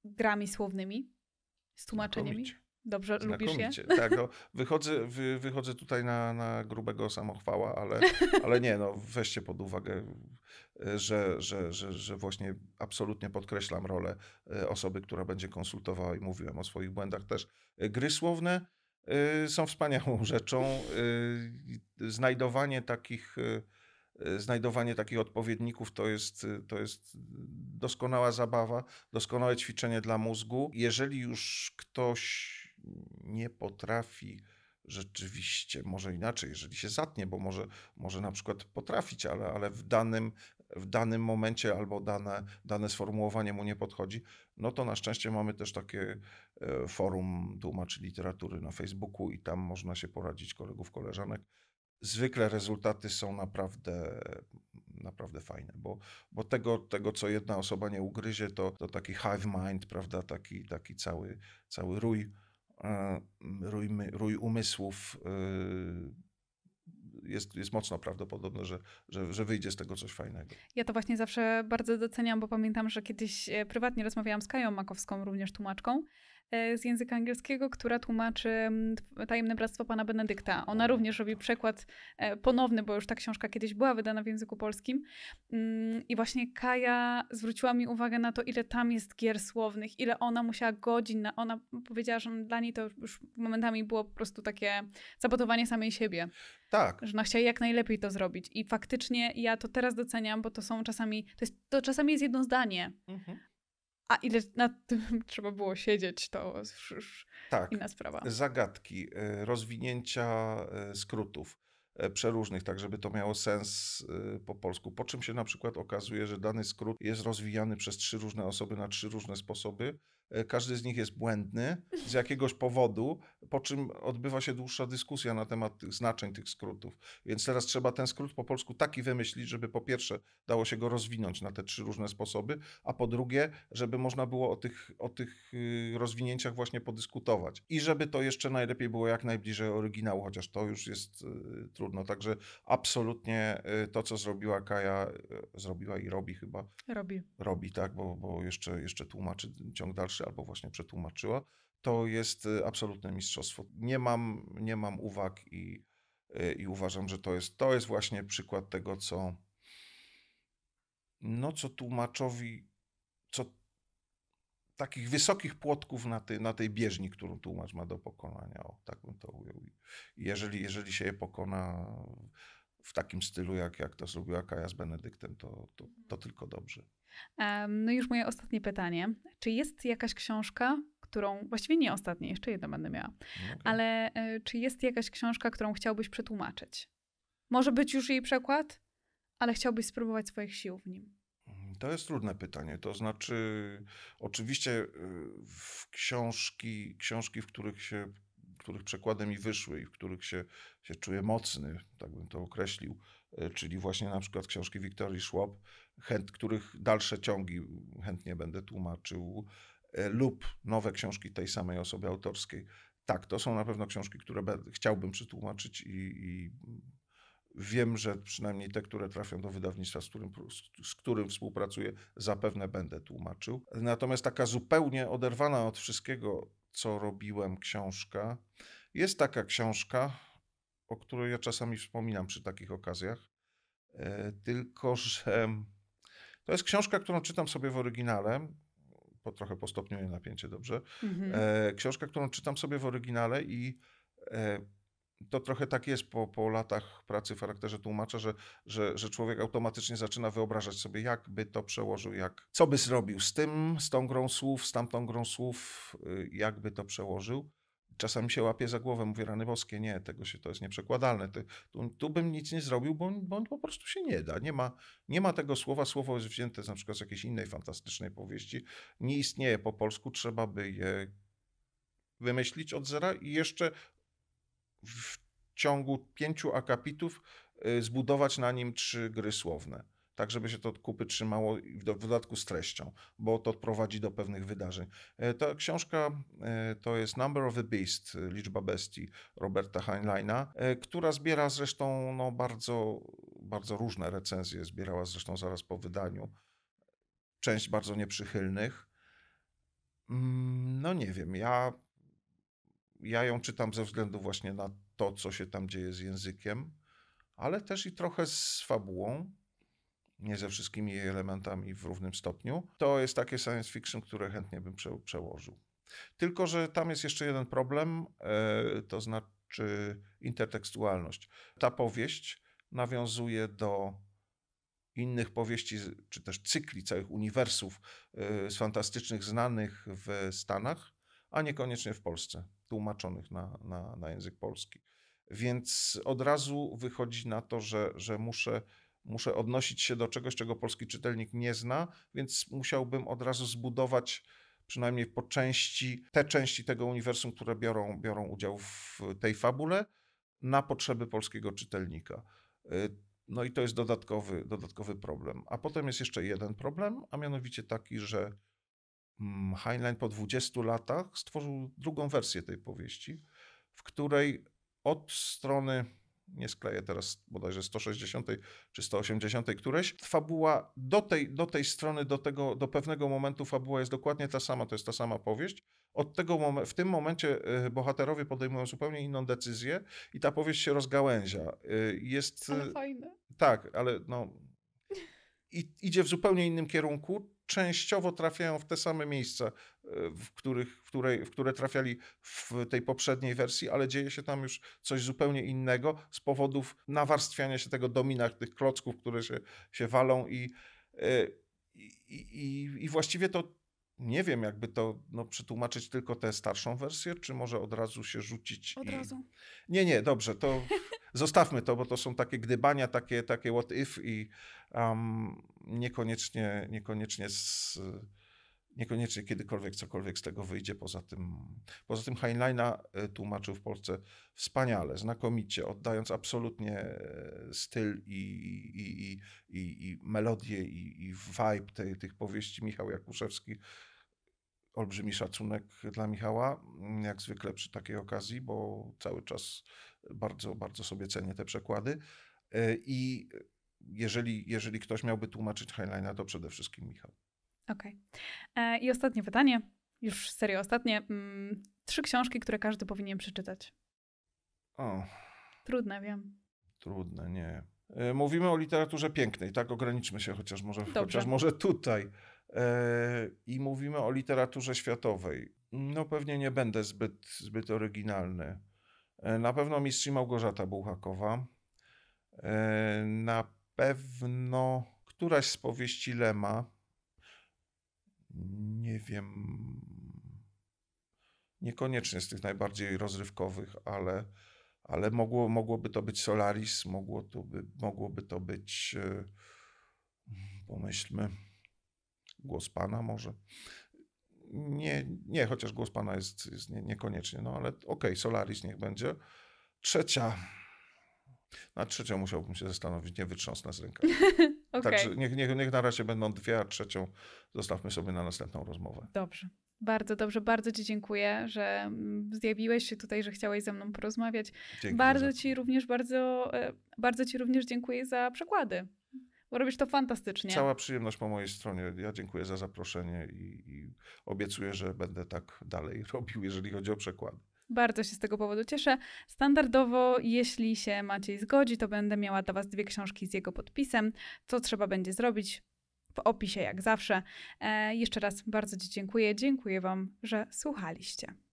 grami słownymi, z tłumaczeniami? Dobrze, Znakomicie. lubisz je? Tak, no, wychodzę, wy, wychodzę tutaj na, na grubego samochwała, ale, ale nie, no, weźcie pod uwagę, e, że, że, że, że właśnie absolutnie podkreślam rolę e, osoby, która będzie konsultowała i mówiłem o swoich błędach też. E, gry słowne są wspaniałą rzeczą. Znajdowanie takich Y, znajdowanie takich odpowiedników to jest, y, to jest doskonała zabawa, doskonałe ćwiczenie dla mózgu. Jeżeli już ktoś nie potrafi rzeczywiście, może inaczej, jeżeli się zatnie, bo może, może na przykład potrafić, ale, ale w, danym, w danym momencie albo dane, dane sformułowanie mu nie podchodzi, no to na szczęście mamy też takie e, forum tłumaczy literatury na Facebooku i tam można się poradzić kolegów, koleżanek zwykle rezultaty są naprawdę, naprawdę fajne, bo, bo tego, tego, co jedna osoba nie ugryzie, to, to taki hive mind, prawda, taki, taki cały, cały rój, e, rój, rój umysłów e, jest, jest mocno prawdopodobne, że, że, że wyjdzie z tego coś fajnego. Ja to właśnie zawsze bardzo doceniam, bo pamiętam, że kiedyś e, prywatnie rozmawiałam z Kają Makowską, również tłumaczką, E, z języka angielskiego, która tłumaczy mm, Tajemne Bractwo Pana Benedykta. Ona również robi przekład e, ponowny, bo już ta książka kiedyś była wydana w języku polskim. Mm, I właśnie Kaja zwróciła mi uwagę na to, ile tam jest gier słownych, ile ona musiała godzin. Ona powiedziała, że dla niej to już momentami było po prostu takie sabotowanie samej siebie. Tak. Że ona chciała jak najlepiej to zrobić. I faktycznie ja to teraz doceniam, bo to są czasami, to, jest, to czasami jest jedno zdanie. Mhm a ile nad tym trzeba było siedzieć, to już tak, inna sprawa. Zagadki, e, rozwinięcia e, skrótów e, przeróżnych, tak żeby to miało sens po polsku. Po czym się na przykład okazuje, że dany skrót jest rozwijany przez trzy różne osoby na trzy różne sposoby, E, każdy z nich jest błędny z jakiegoś powodu, po czym odbywa się dłuższa dyskusja na temat tych znaczeń tych skrótów. Więc teraz trzeba ten skrót po polsku taki wymyślić, żeby po pierwsze dało się go rozwinąć na te trzy różne sposoby, a po drugie, żeby można było o tych, o tych y, rozwinięciach właśnie podyskutować. I żeby to jeszcze najlepiej było jak najbliżej oryginału, chociaż to już jest y, trudno. Także absolutnie y, to, co zrobiła Kaja, zrobiła i robi chyba. Robi. Robi, tak, bo, bo jeszcze, jeszcze tłumaczy ciąg dalszy albo właśnie przetłumaczyła, to jest y, absolutne mistrzostwo. Nie mam, nie mam uwag i, y, i uważam, że to jest, to jest właśnie przykład tego, co, no, co tłumaczowi, co takich wysokich płotków na, ty, na tej bieżni, którą tłumacz ma do pokonania. O, tak bym to ujął. I jeżeli, jeżeli się je pokona w takim stylu, jak, jak to zrobiła Kaja z Benedyktem, to, to, to tylko dobrze. No i już moje ostatnie pytanie. Czy jest jakaś książka, którą, właściwie nie ostatnie, jeszcze jedną będę miała, no okay. ale e, czy jest jakaś książka, którą chciałbyś przetłumaczyć? Może być już jej przekład, ale chciałbyś spróbować swoich sił w nim. To jest trudne pytanie. To znaczy, oczywiście e, w książki, książki, w których się których przekłady mi wyszły i w których się, się czuję mocny, tak bym to określił, e, czyli właśnie na przykład książki Wiktorii Schwab, chęt, których dalsze ciągi chętnie będę tłumaczył, e, lub nowe książki tej samej osoby autorskiej. Tak, to są na pewno książki, które chciałbym przetłumaczyć i, i wiem, że przynajmniej te, które trafią do wydawnictwa, z którym, z którym współpracuję, zapewne będę tłumaczył. Natomiast taka zupełnie oderwana od wszystkiego, co robiłem, książka. Jest taka książka, o której ja czasami wspominam przy takich okazjach, e, tylko że to jest książka, którą czytam sobie w oryginale. Po, trochę postopniuję napięcie, dobrze? Mhm. E, książka, którą czytam sobie w oryginale i e, to trochę tak jest po, po latach pracy w charakterze tłumacza, że, że, że człowiek automatycznie zaczyna wyobrażać sobie, jak by to przełożył, jak, co by zrobił z tym, z tą grą słów, z tamtą grą słów, y, jak by to przełożył czasami się łapie za głowę, mówię, rany boskie, nie, tego się, to jest nieprzekładalne, Ty, tu, tu, bym nic nie zrobił, bo, bo on po prostu się nie da, nie ma, nie ma tego słowa, słowo jest wzięte z, na przykład z jakiejś innej fantastycznej powieści, nie istnieje po polsku, trzeba by je wymyślić od zera i jeszcze w ciągu pięciu akapitów y, zbudować na nim trzy gry słowne tak żeby się to od kupy trzymało w dodatku z treścią, bo to prowadzi do pewnych wydarzeń. E, ta książka e, to jest Number of the Beast, e, liczba bestii Roberta Heinleina, która zbiera zresztą no, bardzo, bardzo różne recenzje, zbierała zresztą zaraz po wydaniu, część bardzo nieprzychylnych. Mm, no nie wiem, ja, ja ją czytam ze względu właśnie na to, co się tam dzieje z językiem, ale też i trochę z fabułą, nie ze wszystkimi jej elementami w równym stopniu. To jest takie science fiction, które chętnie bym prze, przełożył. Tylko, że tam jest jeszcze jeden problem, yy, to znaczy intertekstualność. Ta powieść nawiązuje do innych powieści, czy też cykli całych uniwersów yy, z fantastycznych znanych w Stanach, a niekoniecznie w Polsce, tłumaczonych na, na, na język polski. Więc od razu wychodzi na to, że, że muszę muszę odnosić się do czegoś, czego polski czytelnik nie zna, więc musiałbym od razu zbudować przynajmniej po części te części tego uniwersum, które biorą, biorą udział w tej fabule na potrzeby polskiego czytelnika. Y, no i to jest dodatkowy, dodatkowy problem. A potem jest jeszcze jeden problem, a mianowicie taki, że mm, Heinlein po 20 latach stworzył drugą wersję tej powieści, w której od strony nie skleję teraz bodajże 160 czy 180 któreś. Fabuła do tej, do tej strony, do, tego, do pewnego momentu fabuła jest dokładnie ta sama, to jest ta sama powieść. Od tego mom- w tym momencie e, bohaterowie podejmują zupełnie inną decyzję i ta powieść się rozgałęzia. E, jest, ale e, fajne. Tak, ale no... I, idzie w zupełnie innym kierunku, częściowo trafiają w te same miejsca, e, w, których, w, której, w które trafiali w tej poprzedniej wersji, ale dzieje się tam już coś zupełnie innego z powodów nawarstwiania się tego domina, tych klocków, które się, się walą i, e, i, i, i właściwie to nie wiem, jakby to no, przetłumaczyć tylko tę starszą wersję, czy może od razu się rzucić. Od i... razu. Nie, nie, dobrze, to zostawmy to, bo to są takie gdybania, takie, takie what if i Um, niekoniecznie, niekoniecznie z, niekoniecznie kiedykolwiek cokolwiek z tego wyjdzie. Poza tym, poza tym Heinleina e, tłumaczył w Polsce wspaniale, znakomicie, oddając absolutnie e, styl i, i, i, i, i melodię i, i vibe tej, tych powieści. Michał Jakuszewski, olbrzymi szacunek dla Michała, mm, jak zwykle przy takiej okazji, bo cały czas bardzo, bardzo sobie cenię te przekłady. E, I jeżeli, jeżeli ktoś miałby tłumaczyć Heinleina, to przede wszystkim Michał. Okej. Okay. E, I ostatnie pytanie, już serio ostatnie. Mm, trzy książki, które każdy powinien przeczytać. O. Trudne, wiem. Trudne, nie. E, mówimy o literaturze pięknej, tak? Ograniczmy się chociaż może, chociaż może tutaj. E, I mówimy o literaturze światowej. No pewnie nie będę zbyt, zbyt oryginalny. na pewno mistrz Małgorzata Bułhakowa. na pewno któraś z powieści Lema, nie wiem, niekoniecznie z tych najbardziej rozrywkowych, ale, ale mogło, mogłoby to być Solaris, mogło to by, mogłoby to być, e, pomyślmy, głos Pana może. Nie, nie, chociaż głos Pana jest, jest nie, niekoniecznie, no ale okej, okay, Solaris niech będzie. Trzecia na trzecią musiałbym się zastanowić, nie wytrząsnę z ręka. okay. Także niech, niech, niech na razie będą dwie, a trzecią zostawmy sobie na następną rozmowę. Dobrze. Bardzo dobrze, bardzo Ci dziękuję, że mm, zjawiłeś się tutaj, że chciałeś ze mną porozmawiać. Dzięki bardzo za... Ci również bardzo, e, bardzo Ci również dziękuję za przekłady. Bo robisz to fantastycznie. Cała przyjemność po mojej stronie. Ja dziękuję za zaproszenie i, i obiecuję, że będę tak dalej robił, jeżeli chodzi o przekłady. Bardzo się z tego powodu cieszę. Standardowo, jeśli się Maciej zgodzi, to będę miała dla Was dwie książki z jego podpisem. Co trzeba będzie zrobić? W opisie, jak zawsze. E, jeszcze raz bardzo Ci dziękuję. Dziękuję Wam, że słuchaliście.